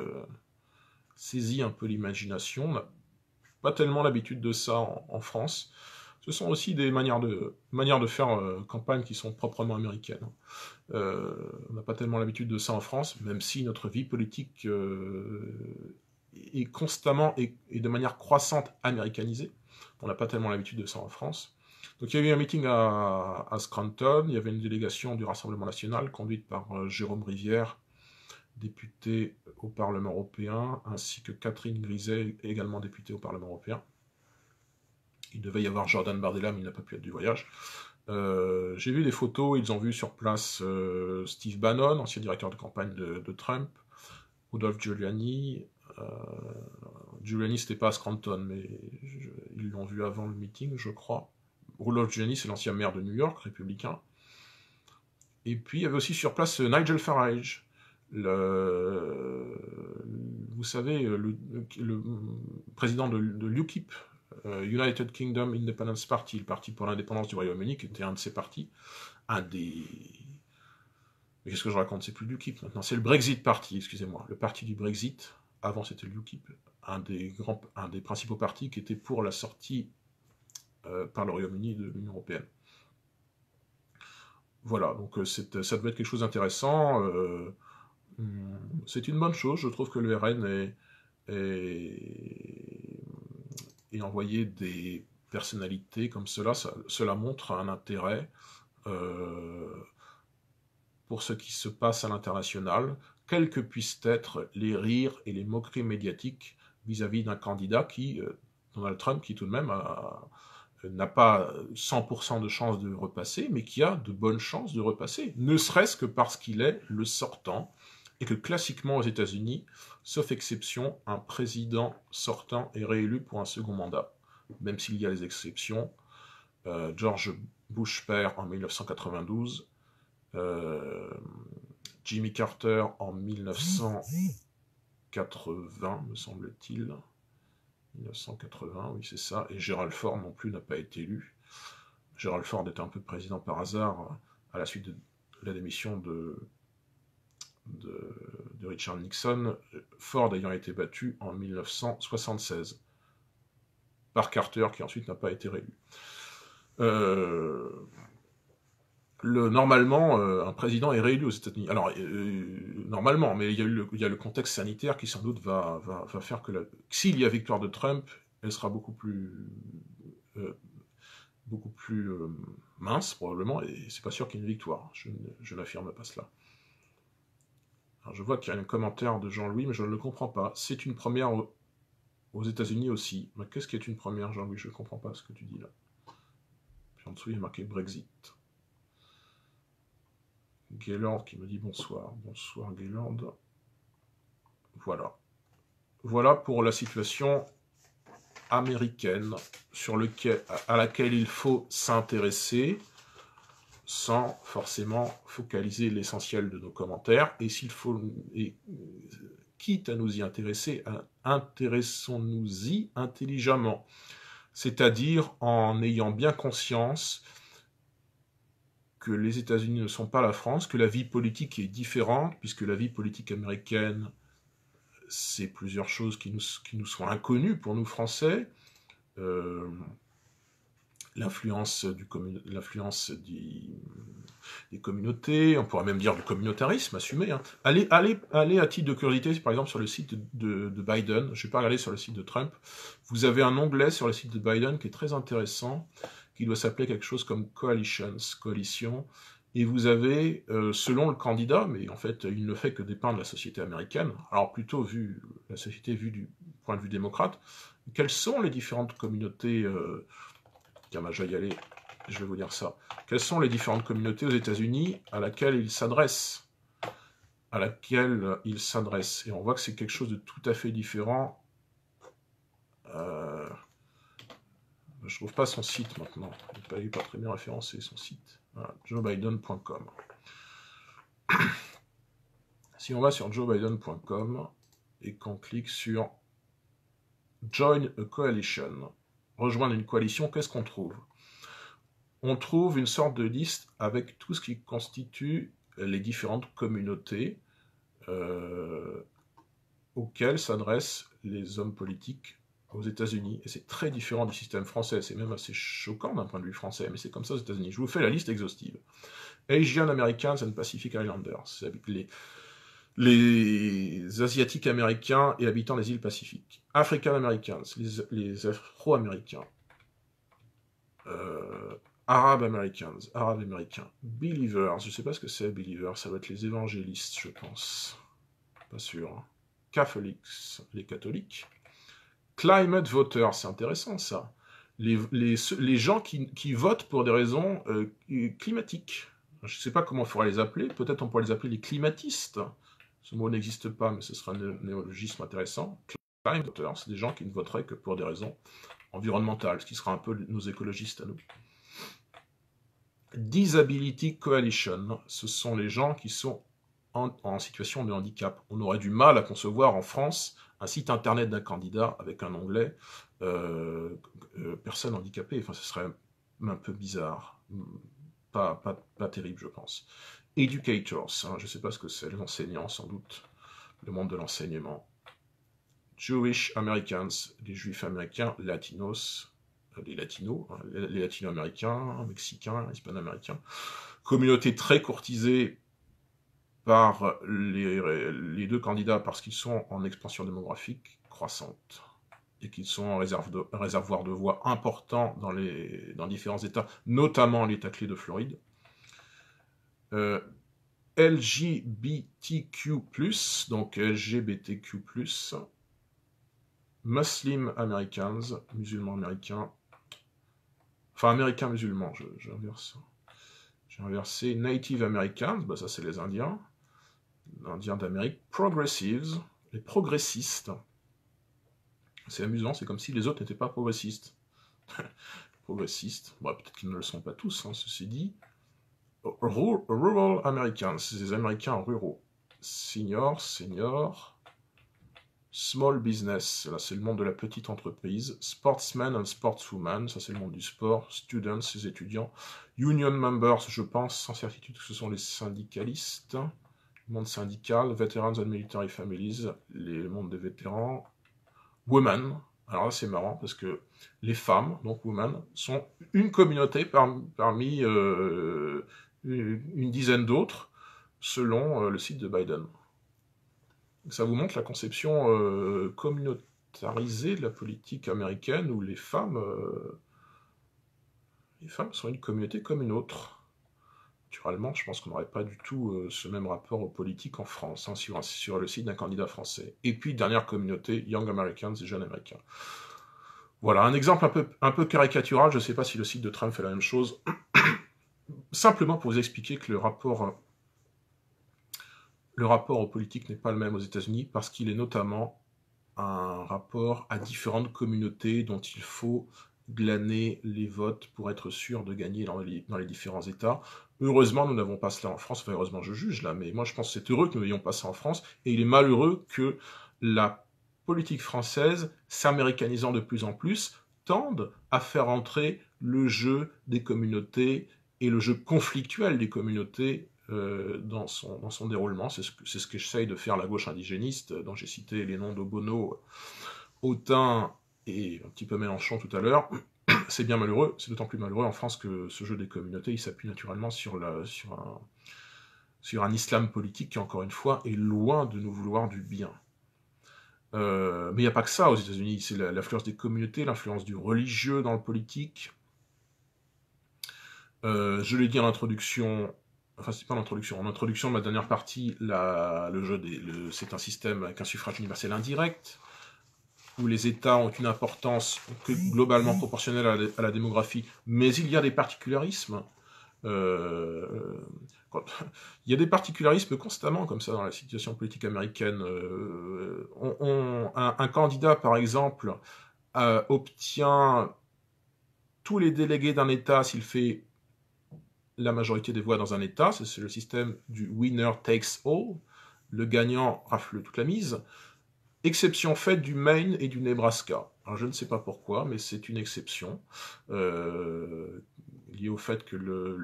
Speaker 1: saisit un peu l'imagination. On n'a pas tellement l'habitude de ça en, France. Ce sont aussi des manières de, manières de faire campagne qui sont proprement américaines. Euh, on n'a pas tellement l'habitude de ça en France, même si notre vie politique euh, est constamment et, de manière croissante américanisée. On n'a pas tellement l'habitude de ça en France. Donc il y a eu un meeting à, à, Scranton, il y avait une délégation du Rassemblement national conduite par euh, Jérôme Rivière, député au Parlement européen, ainsi que Catherine Griset, également députée au Parlement européen. Il devait y avoir Jordan Bardella, mais il n'a pas pu être du voyage. Euh, j'ai vu des photos, ils ont vu sur place euh, Steve Bannon, ancien directeur de campagne de, Trump, Rudolph Giuliani. Euh, Giuliani, c'était pas à Scranton, mais ils l'ont vu avant le meeting, je crois. Rudolf Giuliani, c'est l'ancien maire de New York, républicain. Et puis, il y avait aussi sur place Nigel Farage. vous savez, le, président de, de l'UKIP, euh, United Kingdom Independence Party, le parti pour l'indépendance du Royaume-Uni, qui était un de ces partis, un des... Mais qu'est-ce que je raconte C'est plus l'UKIP maintenant, c'est le Brexit Party, excusez-moi, le parti du Brexit, avant c'était l'UKIP, un des, grands, un des principaux partis qui était pour la sortie euh, par le Royaume-Uni de l'Union Européenne. Voilà, donc euh, ça devait être quelque chose d'intéressant. Mm, c'est une bonne chose, je trouve que le RN est et envoyer des personnalités comme cela, cela montre un intérêt euh, pour ce qui se passe à l'international, quels que puissent être les rires et les moqueries médiatiques vis-à-vis d'un candidat qui, euh, Donald Trump, qui tout de même n'a pas 100% de chances de repasser, mais qui a de bonnes chances de repasser, ne serait-ce que parce qu'il est le sortant et que classiquement aux États-Unis, sauf exception, un président sortant est réélu pour un second mandat, même s'il y a les exceptions. Euh, George Bush père en 1992, euh, Jimmy Carter en 1980, me semble-t-il. 1980, oui c'est ça, et Gerald Ford non plus n'a pas été élu. Gerald Ford était un peu président par hasard à la suite de la démission de de, Richard Nixon, Ford ayant été battu en 1976 par Carter, qui ensuite n'a pas été réélu. Euh, normalement, euh, un président est réélu aux États-Unis. Alors, euh, normalement, mais il y, a le, contexte sanitaire qui sans doute va, faire que, s'il y a victoire de Trump, elle sera beaucoup plus, beaucoup plus mince, probablement, et c'est pas sûr qu'il y ait une victoire. je n'affirme pas cela je vois qu'il y a un commentaire de Jean-Louis, mais je ne le comprends pas. C'est une première aux États-Unis aussi. Mais qu'est-ce qui est une première, Jean-Louis Je ne comprends pas ce que tu dis là. Puis en dessous, il y a marqué Brexit. Gayland qui me dit bonsoir. Bonsoir Gayland. Voilà. Voilà pour la situation américaine sur lequel, à laquelle il faut s'intéresser sans forcément focaliser l'essentiel de nos commentaires. Et s'il faut, quitte à nous y intéresser, intéressons-nous-y intelligemment, c'est-à-dire en ayant bien conscience que les États-Unis ne sont pas la France, que la vie politique est différente, puisque la vie politique américaine, c'est plusieurs choses qui nous, qui nous sont inconnues pour nous Français. Euh, l'influence du l'influence des, communautés, on pourrait même dire du communautarisme assumé. Hein. Allez, allez, allez à titre de curiosité, par exemple sur le site de, Biden, je ne vais pas aller sur le site de Trump, vous avez un onglet sur le site de Biden qui est très intéressant, qui doit s'appeler quelque chose comme Coalitions, coalition, et vous avez, euh, selon le candidat, mais en fait il ne fait que dépeindre la société américaine, alors plutôt vu la société vue du point de vue démocrate, quelles sont les différentes communautés euh, Tiens, bah, je vais y aller, je vais vous dire ça. Quelles sont les différentes communautés aux États-Unis à laquelle il s'adresse, À laquelle il s'adresse Et on voit que c'est quelque chose de tout à fait différent. Je euh, Je trouve pas son site maintenant. Il n'est pas, très bien référencé, son site. Voilà, joebiden.com. si on va sur joebiden.com et qu'on clique sur Join a Coalition, rejoindre une coalition, qu'est-ce qu'on trouve On trouve une sorte de liste avec tout ce qui constitue les différentes communautés euh, auxquelles s'adressent les hommes politiques aux États-Unis. Et c'est très différent du système français, c'est même assez choquant d'un point de vue français, mais c'est comme ça aux États-Unis. Je vous fais la liste exhaustive. Asian Americans and Pacific Islanders, les, les Asiatiques américains et habitants des îles Pacifiques. Africains américains, les, Afro-américains. Euh, Arabes américains, Arabes américains. Believers, je ne sais pas ce que c'est, Believers, ça va être les évangélistes, je pense. Pas sûr. Hein. Catholics, les catholiques. Climate voters, c'est intéressant ça. Les, gens qui, votent pour des raisons euh, climatiques. Je ne sais pas comment on pourrait les appeler, peut-être on pourrait les appeler les climatistes. Ce mot n'existe pas, mais ce sera un néologisme intéressant. Climate c'est des gens qui ne voteraient que pour des raisons environnementales, ce qui sera un peu nos écologistes à nous. Disability Coalition, ce sont les gens qui sont en, situation de handicap. On aurait du mal à concevoir en France un site internet d'un candidat avec un onglet euh, euh, personne handicapée. Enfin, ce serait un peu bizarre. pas terrible, je pense. Educators, hein, je ne sais pas ce que c'est, les enseignants sans doute, le monde de l'enseignement. Jewish Americans, les juifs américains, latinos, euh, hein, les latinos, les latino-américains, mexicains, hispano-américains. Communauté très courtisée par les, deux candidats parce qu'ils sont en expansion démographique croissante et qu'ils sont en de, réservoir de voix important dans, les, dans différents États, notamment l'État clé de Floride. Euh, LGBTQ+, donc LGBTQ+, Muslim Americans, musulmans américains, enfin américains musulmans, j'ai inversé. J'ai inversé Native Americans, bah, ça c'est les Indiens, les Indiens d'Amérique, Progressives, les progressistes. C'est amusant, c'est comme si les autres n'étaient pas progressistes. progressistes, bah, peut-être qu'ils ne le sont pas tous, hein, ceci dit. Rural Americans, C'est les Américains ruraux. Senior, senior. Small business, là c'est le monde de la petite entreprise. Sportsmen and sportswomen, ça c'est le monde du sport. Students, les étudiants. Union members, je pense sans certitude que ce sont les syndicalistes. Le monde syndical. Veterans and military families, les, le monde des vétérans. Women, alors là c'est marrant parce que les femmes, donc women, sont une communauté parmi euh, une dizaine d'autres, selon euh, le site de Biden. Ça vous montre la conception euh, communautarisée de la politique américaine, où les femmes, euh, les femmes sont une communauté comme une autre naturellement, je pense qu'on n'aurait pas du tout ce même rapport aux politiques en France, hein, sur, sur, le site d'un candidat français. Et puis, dernière communauté, Young Americans et Jeunes Américains. Voilà, un exemple un peu caricatural, je ne sais pas si le site de Trump fait la même chose, simplement pour vous expliquer que le rapport, le rapport aux politiques n'est pas le même aux États-Unis parce qu'il est notamment un rapport à différentes communautés dont il faut glaner les votes pour être sûr de gagner dans les, différents États. Heureusement, nous n'avons pas cela en France. Enfin, heureusement, je juge là, mais moi, je pense que c'est heureux que nous n'ayons pas ça en France. Et il est malheureux que la politique française, s'américanisant de plus en plus, tende à faire entrer le jeu des communautés et le jeu conflictuel des communautés euh, dans, son, dans, son, déroulement. C'est ce que, j'essaye de faire la gauche indigéniste, euh, dont j'ai cité les noms d'Obono, Autain et un petit peu Mélenchon tout à l'heure. C'est bien malheureux, c'est d'autant plus malheureux en France que ce jeu des communautés, il s'appuie naturellement sur, la, sur, un, sur un islam politique qui, encore une fois, est loin de nous vouloir du bien. Euh, mais il n'y a pas que ça aux États-Unis, c'est l'influence des communautés, l'influence du religieux dans le politique, euh, je l'ai dit en introduction, enfin c'est pas l'introduction, en introduction de ma dernière partie, le jeu des, c'est un système avec un suffrage universel indirect, où les États ont une importance globalement proportionnelle à la, démographie, mais il y a des particularismes. Euh, il y a des particularismes constamment comme ça dans la situation politique américaine. Euh, on, un, candidat, par exemple, obtient tous les délégués d'un État s'il fait la majorité des voix dans un État, c'est le système du winner takes all, le gagnant rafle toute la mise, exception faite du Maine et du Nebraska. Alors, je ne sais pas pourquoi, mais c'est une exception euh, liée au fait que le,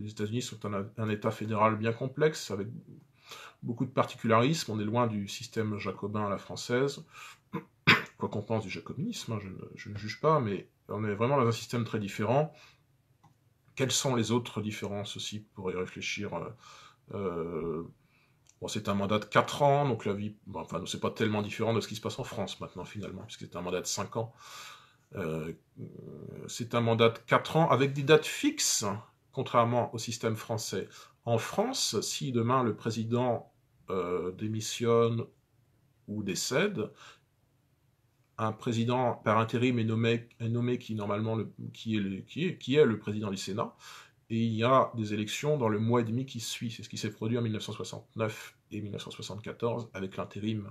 Speaker 1: les États-Unis sont un, État fédéral bien complexe, avec beaucoup de particularisme, On est loin du système jacobin à la française, quoi qu'on pense du jacobinisme, hein, je, je ne juge pas, mais on est vraiment dans un système très différent quelles sont les autres différences aussi pour y réfléchir euh, euh, c'est un mandat de 4 ans, donc la vie, enfin, enfin, c'est pas tellement différent de ce qui se passe en France maintenant finalement, puisque c'est un mandat de 5 ans. Euh, c'est un mandat de 4 ans avec des dates fixes, contrairement au système français. En France, si demain le président démissionne ou décède, un président par intérim est nommé, nommé qui normalement qui, est le, président du Sénat, et il y a des élections dans le mois et demi qui suit. C'est ce qui s'est produit en 1969 et 1974 avec l'intérim,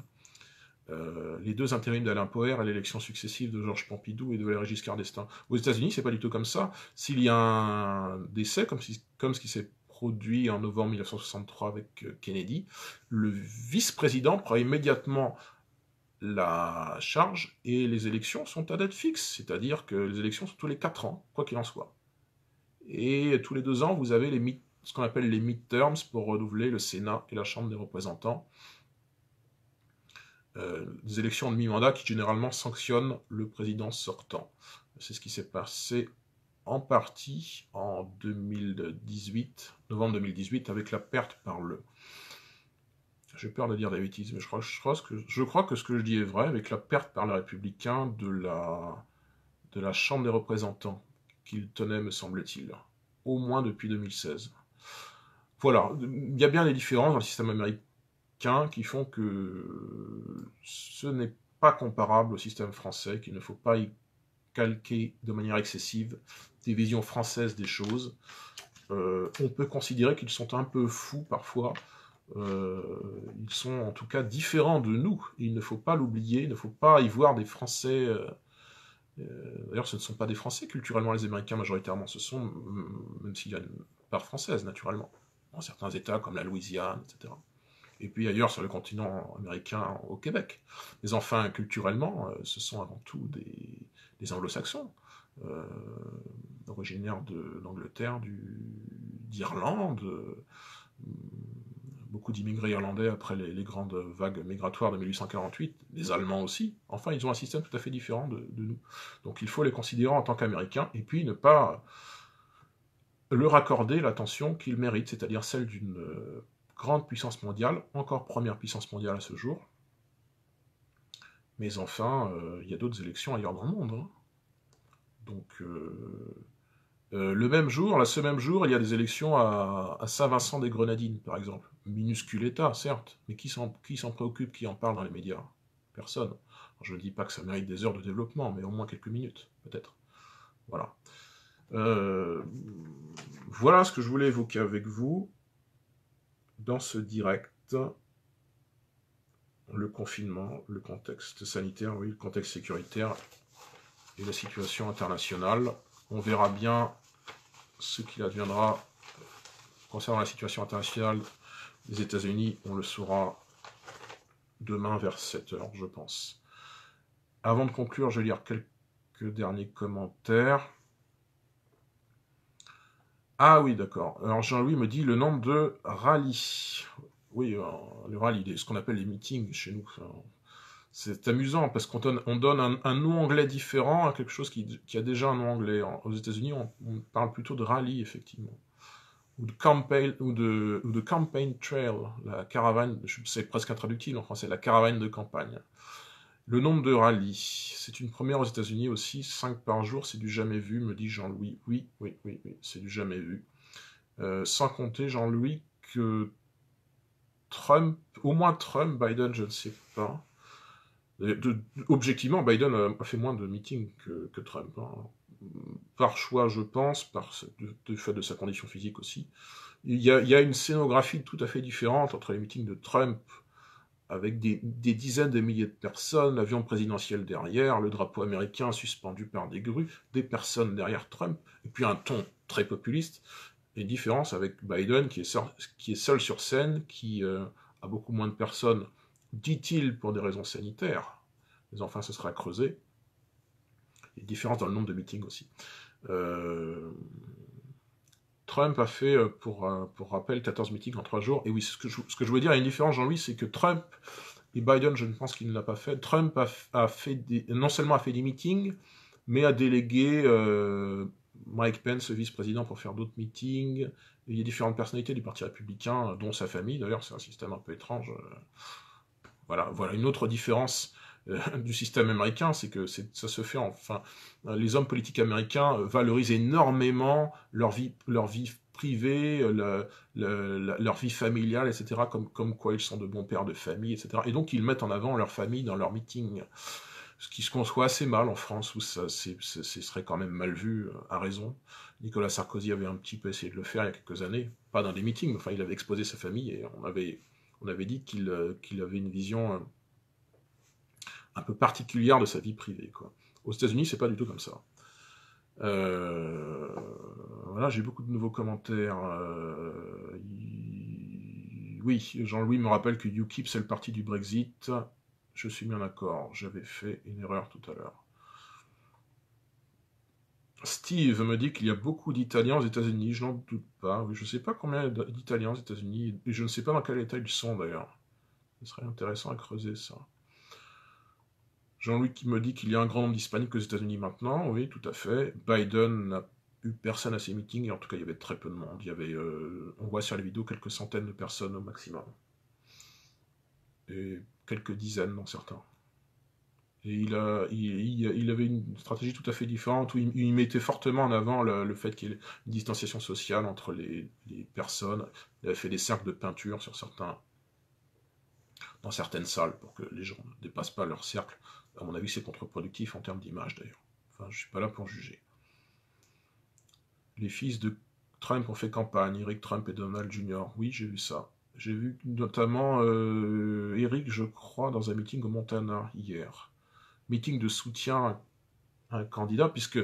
Speaker 1: euh, les deux intérims d'Alain Poher et l'élection successive de Georges Pompidou et de Valéry Giscard d'Estaing. Aux États-Unis, c'est pas du tout comme ça. S'il y a un décès, comme, comme ce qui s'est produit en novembre 1963 avec euh, Kennedy, le vice-président prend immédiatement la charge et les élections sont à date fixe, c'est-à-dire que les élections sont tous les 4 ans, quoi qu'il en soit. Et tous les 2 ans, vous avez ce qu'on appelle les midterms pour renouveler le Sénat et la Chambre des représentants. Euh, des élections de mi-mandat qui généralement sanctionnent le président sortant. C'est ce qui s'est passé en partie en 2018, novembre 2018, avec la perte par le j'ai peur de dire des bêtises, mais je crois, je, que, je crois, que, ce que je dis est vrai, avec la perte par les républicains de la, de la Chambre des représentants qu'ils tenaient, me semble-t-il, au moins depuis 2016. Voilà, il y a bien des différences dans le système américain qui font que ce n'est pas comparable au système français, qu'il ne faut pas y calquer de manière excessive des visions françaises des choses. Euh, on peut considérer qu'ils sont un peu fous parfois euh, ils sont en tout cas différents de nous. il ne faut pas l'oublier, il ne faut pas y voir des Français. Euh, euh, d'ailleurs, ce ne sont pas des Français culturellement, les Américains majoritairement, ce sont, mm, même s'il y a une part française naturellement, dans certains États comme la Louisiane, etc. Et puis ailleurs sur le continent américain, au Québec. Mais enfin, culturellement, ce sont avant tout des, des anglo-saxons, originaires d'Angleterre, d'Irlande beaucoup d'immigrés irlandais après les, grandes vagues migratoires de 1848, les Allemands aussi. Enfin, ils ont un système tout à fait différent de, nous. Donc il faut les considérer en tant qu'Américains, et puis ne pas leur accorder l'attention qu'ils méritent, c'est-à-dire celle d'une euh, grande puissance mondiale, encore première puissance mondiale à ce jour. Mais enfin, euh, il y a d'autres élections ailleurs dans le monde. Hein. Donc, euh, le même jour, là, ce même jour, il y a des élections à Saint-Vincent-des-Grenadines, par exemple minuscule État, certes, mais qui s'en préoccupe, qui en parle dans les médias Personne. je ne dis pas que ça mérite des heures de développement, mais au moins quelques minutes, peut-être. Voilà. Euh, voilà ce que je voulais évoquer avec vous dans ce direct. Le confinement, le contexte sanitaire, oui, le contexte sécuritaire et la situation internationale. On verra bien ce qu'il adviendra concernant la situation internationale les États-Unis, on le saura demain vers 7h, je pense. Avant de conclure, je vais lire quelques derniers commentaires. Ah oui, d'accord. Alors Jean-Louis me dit le nombre de rallyes. Oui, euh, le rallye, ce qu'on appelle les meetings chez nous. C'est amusant parce qu'on donne, un, nom anglais différent à quelque chose qui, a déjà un nom anglais. Aux États-Unis, on, on, parle plutôt de rallye, effectivement ou de Campaign, ou de, campaign Trail, la caravane, c'est presque intraductible en français, la caravane de campagne. Le nombre de rallyes, c'est une première aux États-Unis aussi, 5 par jour, c'est du jamais vu, me dit Jean-Louis. Oui, oui, oui, c'est du jamais vu. Euh, sans compter, Jean-Louis, que Trump, au moins Trump, Biden, je ne sais pas. objectivement, Biden euh, a fait moins de meetings que, que Trump. Hein par choix, je pense, par, du, fait de sa condition physique aussi. Il y, a, une scénographie tout à fait différente entre les meetings de Trump, avec des, dizaines de milliers de personnes, l'avion présidentiel derrière, le drapeau américain suspendu par des grues, des personnes derrière Trump, et puis un ton très populiste, et différence avec Biden, qui est, seul, sur scène, qui euh, a beaucoup moins de personnes, dit-il, pour des raisons sanitaires, mais enfin ce sera creusé, il y a une différence dans le nombre de meetings aussi. Euh, Trump a fait, euh, pour, euh, pour rappel, 14 meetings en 3 jours. Et oui, ce que je, ce que je voulais dire, il y a une différence, Jean-Louis, c'est que Trump, et Biden, je ne pense qu'il ne l'a pas fait, Trump a, fait non seulement a fait des meetings, mais a délégué Mike Pence, vice-président, pour faire d'autres meetings. il y a différentes personnalités du Parti républicain, dont sa famille. D'ailleurs, c'est un système un peu étrange. Voilà, voilà une autre différence euh, du système américain, c'est que ça se fait, enfin, euh, les hommes politiques américains euh, valorisent énormément leur vie, leur vie privée, leur vie familiale, etc., comme, quoi ils sont de bons pères de famille, etc. Et donc ils mettent en avant leur famille dans leurs meetings ce qui se conçoit assez mal en France, où ça, ce serait quand même mal vu, à raison. Nicolas Sarkozy avait un petit peu essayé de le faire il y a quelques années, pas dans des meetings, mais enfin, il avait exposé sa famille et on avait, dit qu'il avait une vision un peu particulière de sa vie privée. Quoi. Aux États-Unis, c'est pas du tout comme ça. Euh, voilà, j'ai beaucoup de nouveaux commentaires. Euh, oui, Jean-Louis me rappelle que UKIP, c'est le parti du Brexit. Je suis bien d'accord, j'avais fait une erreur tout à l'heure. Steve me dit qu'il y a beaucoup d'Italiens aux États-Unis, je n'en doute pas. je ne sais pas combien d'Italiens aux États-Unis, et je ne sais pas dans quel état ils sont d'ailleurs. Ce serait intéressant à creuser ça. Jean-Louis qui me dit qu'il y a un grand nombre d'hispaniques aux États-Unis maintenant. Oui, tout à fait. Biden n'a eu personne à ses meetings, et en tout cas, il y avait très peu de monde. Il y avait, euh, on voit sur les vidéos, quelques centaines de personnes au maximum. Et quelques dizaines dans certains. Et il, avait une stratégie tout à fait différente où il, mettait fortement en avant le, fait qu'il y ait une distanciation sociale entre les, personnes. Il avait fait des cercles de peinture sur certains, dans certaines salles pour que les gens ne dépassent pas leur cercle à mon avis, c'est contre-productif en termes d'image d'ailleurs. Enfin, je suis pas là pour juger. Les fils de Trump ont fait campagne, Eric Trump et Donald Jr. Oui, j'ai vu ça. J'ai vu notamment euh, Eric, je crois, dans un meeting au Montana hier. Meeting de soutien à un candidat, puisque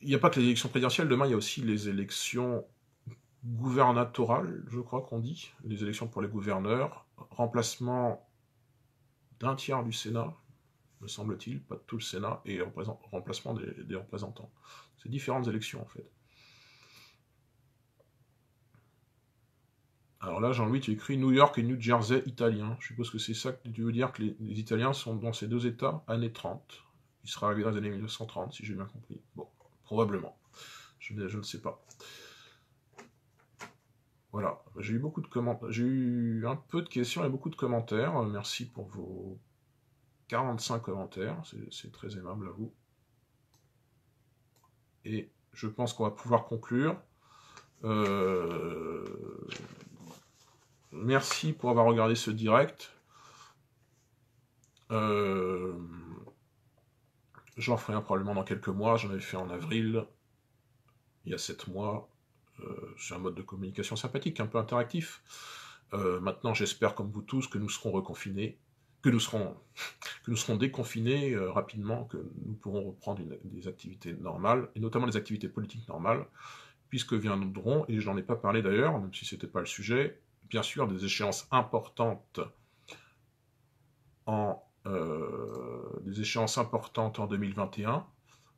Speaker 1: il n'y a pas que les élections présidentielles, demain il y a aussi les élections gouvernatorales, je crois qu'on dit, les élections pour les gouverneurs, remplacement d'un tiers du Sénat, me semble-t-il, pas tout le Sénat, et remplacement des, représentants. C'est différentes élections, en fait. Alors là, Jean-Louis, tu écris New York et New Jersey italien. Je suppose que c'est ça que tu veux dire, que les, Italiens sont dans ces deux États, années 30. Il sera arrivé dans les années 1930, si j'ai bien compris. Bon, probablement. je ne sais pas. Voilà, j'ai eu beaucoup de commentaires, j'ai eu un peu de questions et beaucoup de commentaires. Euh, merci pour vos 45 commentaires, c'est très aimable à vous. Et je pense qu'on va pouvoir conclure. Euh, merci pour avoir regardé ce direct. Euh, j'en ferai un probablement dans quelques mois. J'en avais fait en avril, il y a 7 mois. Euh, c'est un mode de communication sympathique, un peu interactif. Euh, maintenant, j'espère, comme vous tous, que nous serons reconfinés, que nous serons, que nous serons déconfinés euh, rapidement, que nous pourrons reprendre des activités normales, et notamment des activités politiques normales, puisque viendront, et je n'en ai pas parlé d'ailleurs, même si ce n'était pas le sujet, bien sûr des échéances importantes en des échéances importantes en 2021,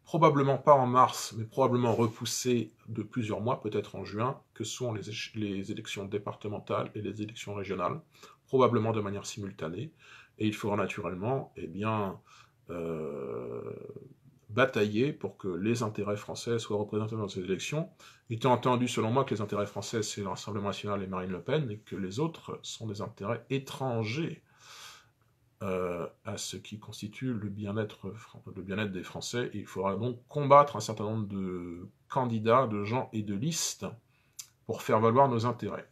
Speaker 1: probablement pas en mars, mais probablement repoussé de plusieurs mois, peut-être en juin, que sont les, élections départementales et les élections régionales, probablement de manière simultanée. Et il faudra naturellement eh bien, euh, batailler pour que les intérêts français soient représentés dans ces élections. étant entendu, selon moi, que les intérêts français, c'est l'Assemblée national et Marine Le Pen, et que les autres sont des intérêts étrangers euh, à ce qui constitue le bien-être le bien-être des Français. il faudra donc combattre un certain nombre de candidats, de gens et de listes pour faire valoir nos intérêts.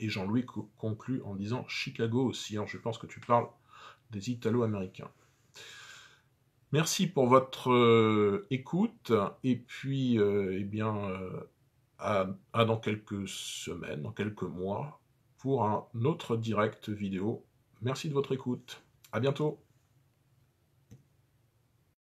Speaker 1: Et Jean-Louis conclut en disant Chicago aussi. Hein, je pense que tu parles des Italo-Américains. Merci pour votre euh, écoute et puis euh, eh bien à dans quelques semaines, dans quelques mois pour un autre direct vidéo Merci de votre écoute. À bientôt.